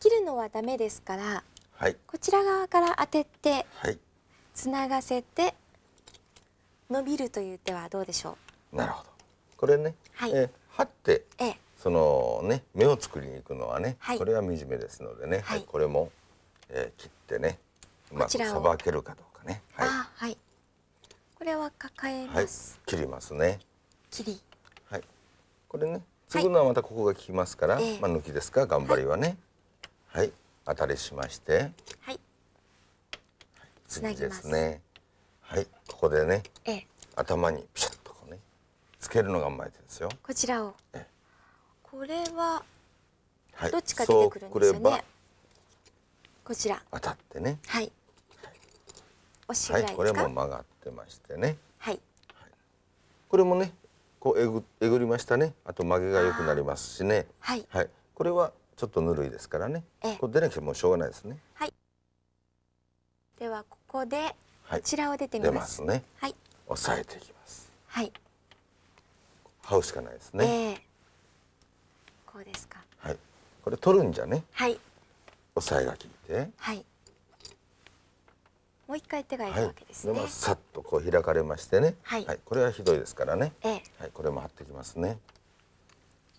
Speaker 1: 切るのはダメですから、はい、こちら側から当てて、はい、つながせて伸びるという手はどうでしょ
Speaker 2: うなるほどこれね、はい、えはって、えそのね目を作りに行くのはね、はい、これは惨めですのでね、はい、これも、えー、切ってねまあさばけるかどうか
Speaker 1: ねはいあはいこれは抱えま
Speaker 2: す、切りますね切りはいこれね継ぐのはまたここが効きますから、まあ抜きですか頑張りはねはい当たりしまして
Speaker 1: はい次ですね
Speaker 2: はいここでね、ええ、頭にピシャッとこうねつけるのがうまい手ですよ
Speaker 1: こちらをこれはどっちか出てくるんですよね、はい、こちら当たってねはい、はい、はい、これも
Speaker 2: 曲がってましてね、
Speaker 1: はい、はい、
Speaker 2: これもねこうえぐえぐりましたねあと曲げが良くなりますしねはい、はい、これはちょっとぬるいですからね、ええ、これ出なきゃもうしょうがないですね
Speaker 1: はいではここでこちらを出てみます、ね、はい
Speaker 2: 押さえていきますはい這うしか
Speaker 1: ないですね、えー、こうですか
Speaker 2: はいこれ取るんじゃねはい押さえが効いて
Speaker 1: はいもう一回手がいるわけで
Speaker 2: すね、はい、さっとこう開かれましてね、はい、はい、これはひどいですからね、えー、はいこれも貼ってきますね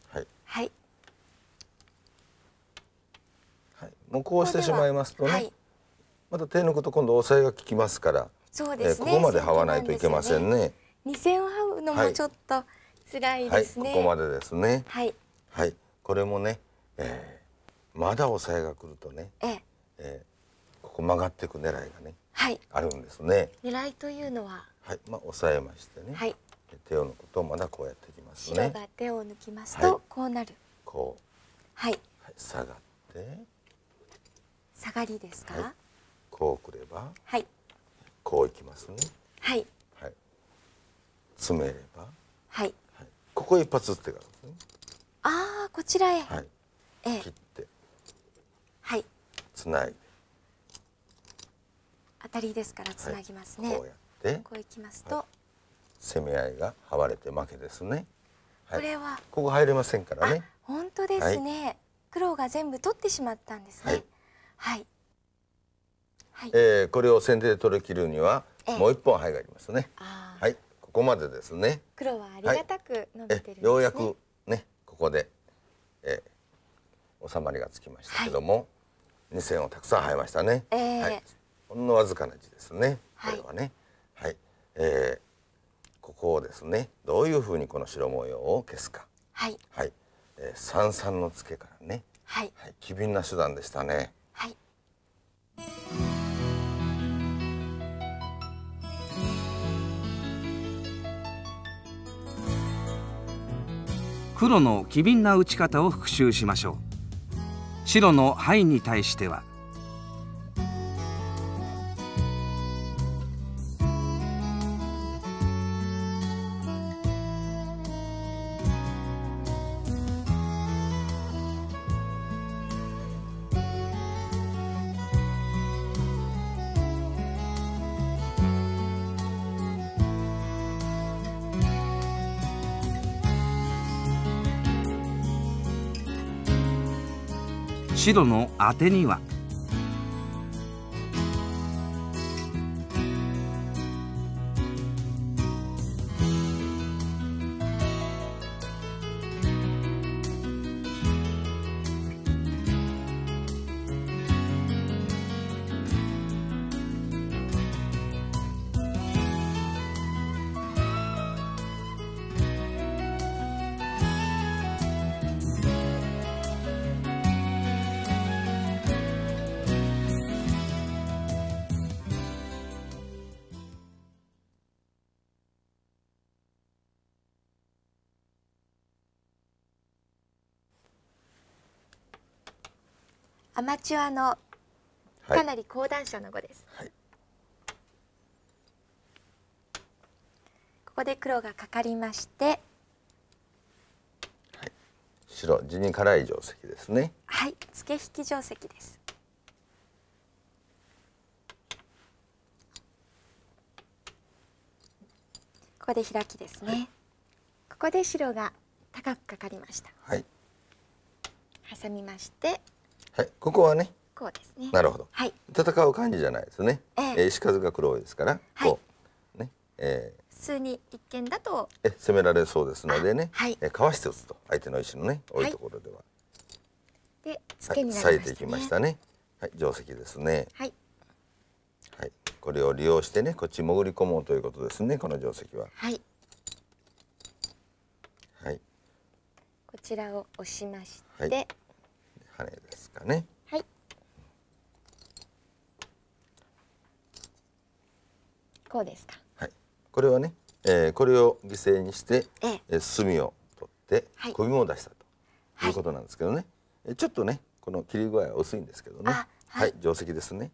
Speaker 2: はいはいはい、もうこうしてしまいますとね、はい、また手抜くと今度押さえが効きますから
Speaker 1: そうですね、えここまで這わないといけませんね。二線を這うのもちょっと辛いですね、はいはい、ここ
Speaker 2: までですね。はい。はい。これもね、えー、まだ抑えが来るとね、えええー、ここ曲がっていく狙いがね、はい、あるんですね。
Speaker 1: 狙いというのは、
Speaker 2: はい、まあ抑えましてね。はい。手を抜くとまだこうやってきますね。白
Speaker 1: が手を抜きますと、こうなる。こう。はい。
Speaker 2: 下がって。
Speaker 1: 下がりですか。
Speaker 2: こうくれば。はい。こういきますねはい、はい、詰めれば、はい、はい、ここ一発打ってからですね
Speaker 1: ああこちらへ、は
Speaker 2: い、えー、切ってはいつないで
Speaker 1: 当たりですからつなぎますね、はい、こうやってこういきますと、
Speaker 2: 攻め合いがはわれて負けですね、はい、これはここ入れませんからね
Speaker 1: 本当ですね、黒が全部取ってしまったんですねはいはい、
Speaker 2: えー、これを先手で取り切るには、ええ、もう一本灰がありますね。はい、ここまでですね。
Speaker 1: 黒はありがたく伸びてるんですね、はい、ようやく
Speaker 2: ねここで、えー、収まりがつきましたけども、二、は、線、をたくさん生えましたね、えー。はい、ほんのわずかな字ですね。これはね、はい、はい、えーここをですねどういうふうにこの白模様を消すかはい、はいえー、三々の付けからねはい、はい、機敏な手段でしたねはい
Speaker 3: 黒の機敏な打ち方を復習しましょう白の「はい」に対しては白の当てには「
Speaker 1: チュアのかなり講談社の碁です、はい、ここで黒がかかりまして、はい、
Speaker 2: 白地に辛い定石ですね
Speaker 1: はい付け引き定石ですここで開きですね、はい、ここで白が高くかかりましたはい挟みまして
Speaker 2: はい、ここはね。
Speaker 1: こうですね。なるほど。はい。
Speaker 2: 戦う感じじゃないですね。えー、えー、石数が黒いですから、はい、こうね、え
Speaker 1: ー、普通に一見だと
Speaker 2: え攻められそうですのでね、はい、えー、かわして打つと相手の石のね、多いところでは。は
Speaker 1: い、で、ツケになりましたね。裂いていきました
Speaker 2: ね。はい、定石ですね。はい。はい、これを利用してね、こっち潜り込もうということですね、この定石は。はい。はい。
Speaker 1: こちらを押しまし
Speaker 2: て。はい種ですかね。
Speaker 1: はい。こうですか。はい。
Speaker 2: これはね、えー、これを犠牲にして、ええー、炭を取って、はい、を出したということなんですけどね。はい、ちょっとね、この切り具合は薄いんですけどね。はい、はい、定石ですね。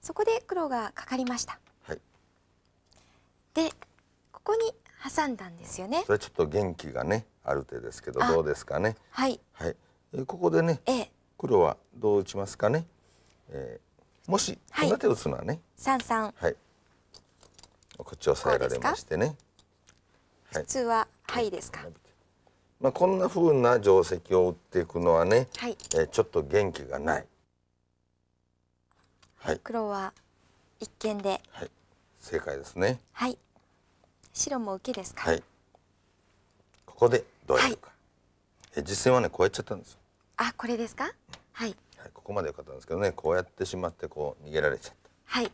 Speaker 1: そこで黒がかかりました。はい。で、ここに挟んだんですよね。
Speaker 2: それちょっと元気がねある手ですけどどうですかね。はい。はい。えここでね、ええ、黒はどう打ちますかね、えー、もしこんな手を打つのはね三三、はい、はい、こっち押さえられましてねは
Speaker 1: い、普通ははいですか、
Speaker 2: まあ、こんな風な定石を打っていくのはね、はい、えー、ちょっと元気がない、はい、
Speaker 1: 黒は一見で、はい、
Speaker 2: 正解ですね
Speaker 1: はい白も受けですかはい
Speaker 2: ここでどうやるか、はい、え実戦はねこうやっちゃったんです
Speaker 1: あこれですかはい、
Speaker 2: はい、ここまで良かったんですけどねこうやってしまってこう逃げられちゃったはい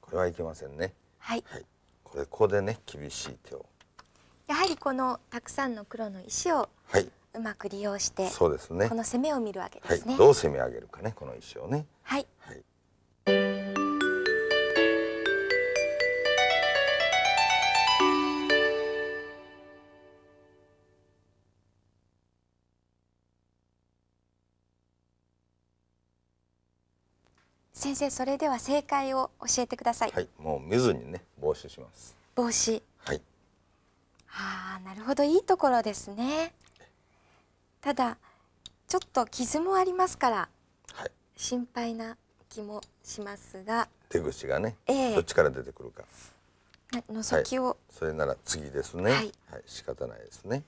Speaker 2: これはいけませんねはい、はい、これここでね厳しい手を
Speaker 1: やはりこのたくさんの黒の石をはいうまく利用して、はい、そうですねこの攻めを見るわけですね、はい、どう攻
Speaker 2: め上げるかねこの石をね
Speaker 1: はい、はい先生それでは正解を教えてくださいはいもう見
Speaker 2: ずにね防止します帽子。はい
Speaker 1: ああなるほどいいところですねただちょっと傷もありますから、はい、心配な気もしますが
Speaker 2: 出口がね、えー、どっちから出てくるか
Speaker 1: 覗きを、はい、
Speaker 2: それなら次ですね、はい、はい、仕方ないですね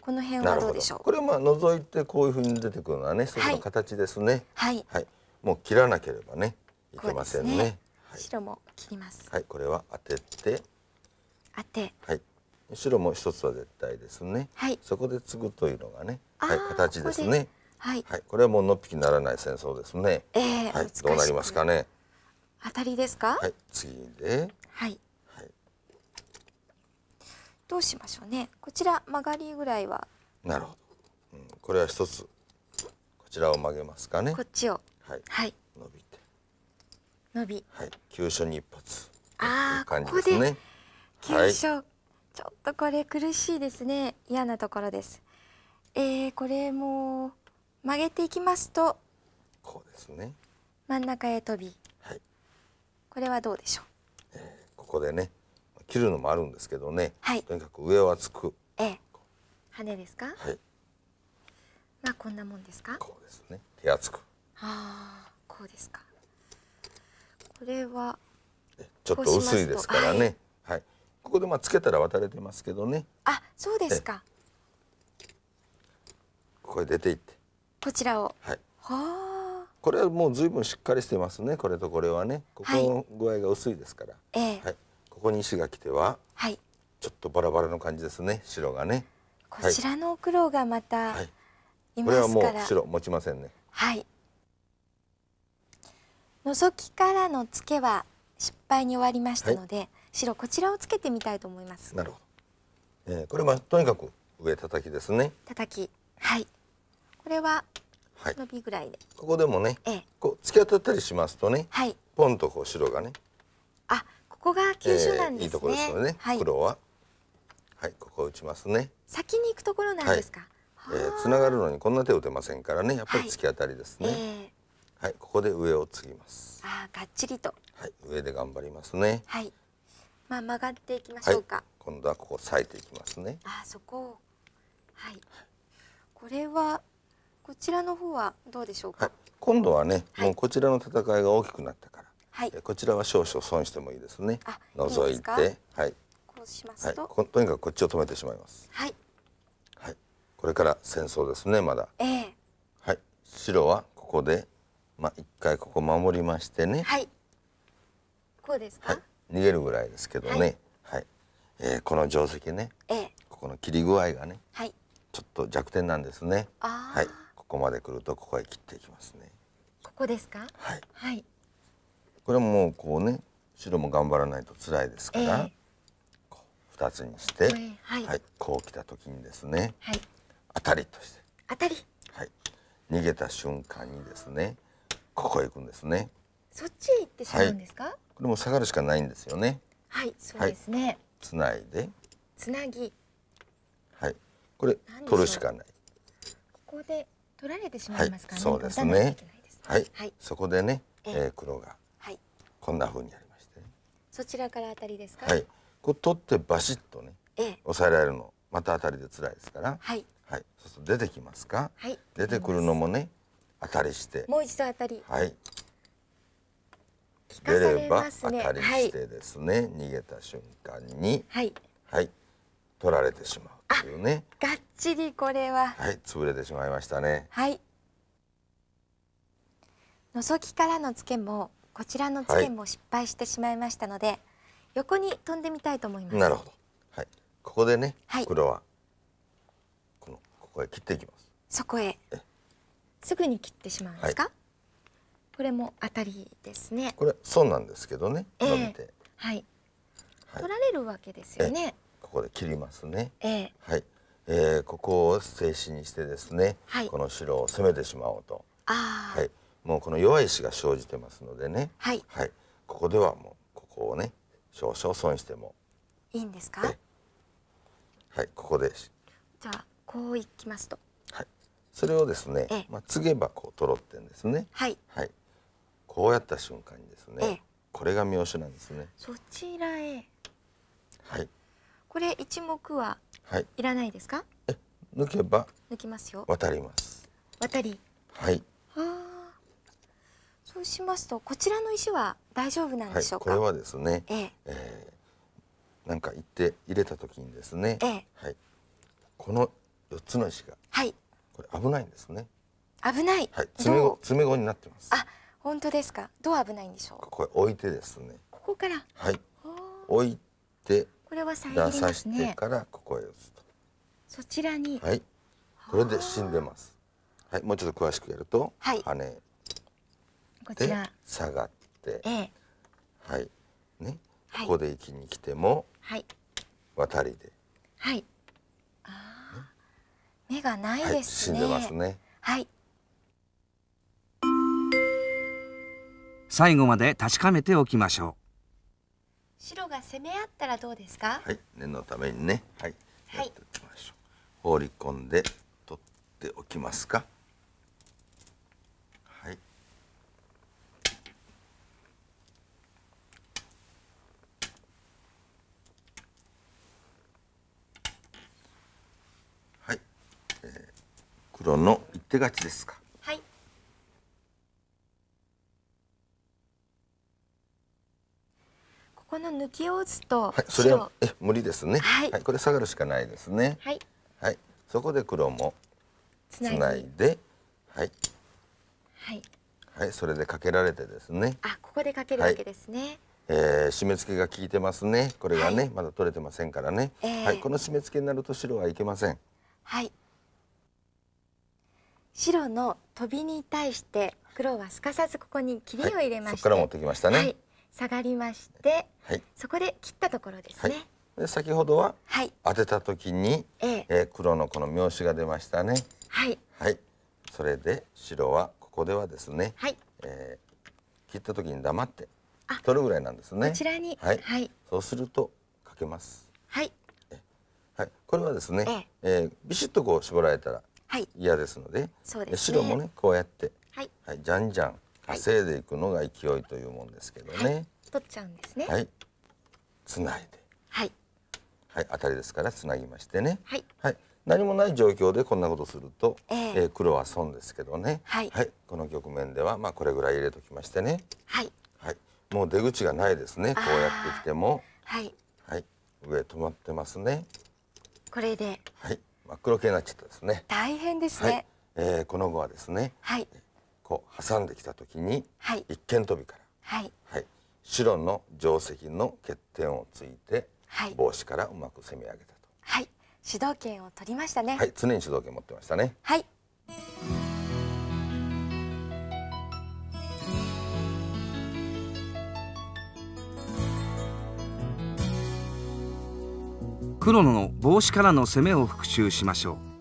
Speaker 1: この辺はどうでしょうこれは
Speaker 2: まあ覗いてこういうふうに出てくるのはねその形ですねはい、はいもう切らなければね
Speaker 1: いけませんね、ね、はい、白も切ります
Speaker 2: はいこれは当てて当てはい白も一つは絶対ですねはいそこで継ぐというのがねはい形ですねここはい、はい、これはもうのっぴきならない戦争ですね。えー、はい、どうなりますかね。
Speaker 1: 当たりですか。はい、次で。はい。はい。どうしましょうね。こちら曲がりぐらいは。
Speaker 2: なるほど。うん、これは一つ。こちらを曲げますかね。
Speaker 1: こっちを。はい、はい、伸びて伸びはい
Speaker 2: 急所に一発
Speaker 1: ああ、感じですね急所、はい、ちょっとこれ苦しいですね嫌なところですえー、これも曲げていきますと
Speaker 2: こうですね
Speaker 1: 真ん中へ飛びはいこれはどうでしょう、え
Speaker 2: ー、ここでね切るのもあるんですけどね、はい、とにかく上はつく
Speaker 1: ええ羽ですかはいまあこんなもんですかこうです
Speaker 2: ね手厚く
Speaker 1: ああこうですかこれはちょっと薄いですからね
Speaker 2: はい、ここでまあつけたら渡れてますけどね
Speaker 1: あそうですか
Speaker 2: ここへ出ていって
Speaker 1: こちらをはいは
Speaker 2: あこれはもうずいぶんしっかりしてますねこれとこれはねここの具合が薄いですから、はい、はい、ここに石が来てははいちょっとバラバラの感じですね白がねこちら
Speaker 1: の黒がまた、はい、いますから、これはもう
Speaker 2: 白持ちませんね
Speaker 1: はい覗きからのつけは失敗に終わりましたので、はい、白こちらをつけてみたいと思います。
Speaker 2: なるほど。えー、これはとにかく上叩きですね。
Speaker 1: 叩き、はい。これは伸びぐらいで。はい、
Speaker 2: ここでもね、えこう突き当たったりしますとね、はい、ポンとこう白がね。
Speaker 1: あ、ここが急所なんですね。えー、いいところですよね。はい、黒
Speaker 2: は、はい、ここ打ちますね。
Speaker 1: 先に行くところなんですか。
Speaker 2: はい、えー、繋がるのにこんな手を打てませんからね、やっぱり突き当たりですね。えーはい、ここで上を継ぎます。
Speaker 1: ああ、がっちりと。
Speaker 2: はい、上で頑張りますね。
Speaker 1: はい。まあ、曲がっていきましょうか。はい、
Speaker 2: 今度はここ裂いていきますね。
Speaker 1: あそこ。はい。これは。こちらの方はどうでしょうか。はい、今
Speaker 2: 度はね、もうこちらの戦いが大きくなったから。はい。こちらは少々損してもいいですね。あ、覗いて。いいはい。
Speaker 1: こうしますと。
Speaker 2: はい、とにかくこっちを止めてしまいます。はい。はい。これから戦争ですね、まだ。ええー、はい。白はここで。まあ一回ここ守りましてね。
Speaker 1: はい。こうですか。はい、
Speaker 2: 逃げるぐらいですけどね。はい。はい、えー、この定石ね。ええ。ここの切り具合がね。はい。ちょっと弱点なんですね。ああ。はい。ここまで来るとここへ切っていきますね。
Speaker 1: ここですか。はい。はい。
Speaker 2: これもこうね白も頑張らないと辛いですから、えう二つにして、えー、
Speaker 1: は
Speaker 3: い、
Speaker 2: はい、こう来た時にですね、はい、当たりとして
Speaker 3: 当たり、はい、
Speaker 2: 逃げた瞬間にですねここへ行くんですね
Speaker 1: そっちへ行ってしまうんですか、はい、
Speaker 2: これも下がるしかないんですよね
Speaker 1: はいそうですね、はい、
Speaker 2: つないでつなぎはいこれ取るしかない
Speaker 1: ここで取られてしまいますか、ねはい、そうですね
Speaker 2: はい、はい、そこでね、えー、黒がはい。こんな風にやりまして、
Speaker 1: ね、そちらから当たりですかはい
Speaker 2: こう取ってバシッとね、抑えられるのまたあたりで辛いですから
Speaker 1: はい、はい、
Speaker 2: そうすると出てきますか、はい、出てくるのもね当たりしても
Speaker 1: う一度当たりはい聞かされますね当たりしてですね、はい、
Speaker 2: 逃げた瞬間にはいはい取られてしまうというね
Speaker 1: がっちりこれは
Speaker 2: はい潰れてしまいましたね
Speaker 1: はい覗きからのツケもこちらのツケも失敗してしまいましたので、はい、横に飛んでみたいと思いますな
Speaker 2: るほどはいここでね、はい、黒はこのここへ切っていきます
Speaker 1: そこへえすぐに切ってしまうんですか、はい、これも当たりですね
Speaker 2: これ損なんですけどね、
Speaker 1: えー、伸びてはい、はい、取られるわけですよね、
Speaker 2: ここで切りますね、えー、はい、えー、ここを静止にしてですね、はい、この白を攻めてしまおうとあはいもうこの弱い石が生じてますのでねはい、はい、ここではもうここをね少々損しても
Speaker 1: いいんですかはいここでじゃあこういきますと
Speaker 2: それをですね、まあ、継げ箱を取ろうってんですね、はい、はい、こうやった瞬間にですね、ええ、これが妙手なんですね
Speaker 1: そちらへはいこれ一目は、はい、いらないですか、え抜けば抜きますよ
Speaker 2: 渡ります渡りはいあ
Speaker 1: そうしますとこちらの石は大丈夫なんでしょうか、はい、これはですねええ
Speaker 2: えー、なんか言って入れた時にですね、ええ、はいこの四つの石がはいこれ危ないんですね
Speaker 1: 危ないはい詰
Speaker 2: め子詰め子になってますあ
Speaker 1: 本当ですかどう危ないんでしょう
Speaker 2: これ置いてですねここからはい置いて
Speaker 1: これは遮りますね出さしてか
Speaker 2: らここへ打つと
Speaker 1: そちらに
Speaker 2: はいこれで死んでますはいもうちょっと詳しくやると、はい、跳ねこちら下がって、ええ。はいね、ここで生きに来ても、はい、渡りで
Speaker 1: はい目がないですね、はい、死んでますねはい
Speaker 3: 最後まで確かめておきましょう
Speaker 1: 白が攻め合ったらどうですか
Speaker 3: はい念のためにねはい、
Speaker 1: はい、
Speaker 2: 放り込んで取っておきますか黒の一手勝ちですか
Speaker 1: ここの抜きを打つと、はい、それは
Speaker 2: え無理ですね、はい、はい、これ下がるしかないですねはい、はい、そこで黒もつないではいはいはいそれでかけられてですねあ
Speaker 1: ここでかけるわけですね、はい
Speaker 2: えー、締め付けが効いてますねこれがね、はい、まだ取れてませんからね、えー、はいこの締め付けになると白はいけません
Speaker 1: はい白の飛びに対して黒はすかさずここに切りを入れまして、はい、そこ
Speaker 2: から持ってきましたね、はい、
Speaker 1: 下がりまして、はい、そこで切ったところですね、
Speaker 2: で先ほどは当てた時に、ええー、黒のこの名刺が出ましたねはい、はい、それで白はここではですね、はいえー、切った時に黙って取るぐらいなんです
Speaker 1: ねこちらに、はい、はい、
Speaker 2: そうするとかけますはい、はい、これはですね、えええー、ビシッとこう絞られたら嫌ですのではいで、白もねこうやって、はい、はい、じゃんじゃん稼いでいくのが勢いというもんですけどね。
Speaker 1: 取っちゃうんですね。はい。つないで。はい。
Speaker 2: はい、当たりですからつなぎましてね。はい。はい。何もない状況でこんなことすると、えー、えー、黒は損ですけどね、はい、はい、この局面ではまあこれぐらい入れときましてね、はい、はい、もう出口がないですねこうやってきてもはい、はい、上止まってますね
Speaker 1: これではい
Speaker 2: 真っ黒系になっちゃったですね
Speaker 1: 大変ですね、
Speaker 2: はい、えー、この後はですね、はい、こう挟んできた時に、はい、一間飛びから、はいはい、白の定石の欠点をついて、はい、帽子からうまく攻め上げたと
Speaker 1: はい主導権を取りましたねは
Speaker 2: い常に主導権を持ってましたね
Speaker 1: はい
Speaker 3: 黒の帽子からの攻めを復習しましょう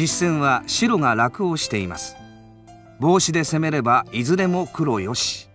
Speaker 3: 実戦は白が楽をしています。帽子で攻めればいずれも黒よし。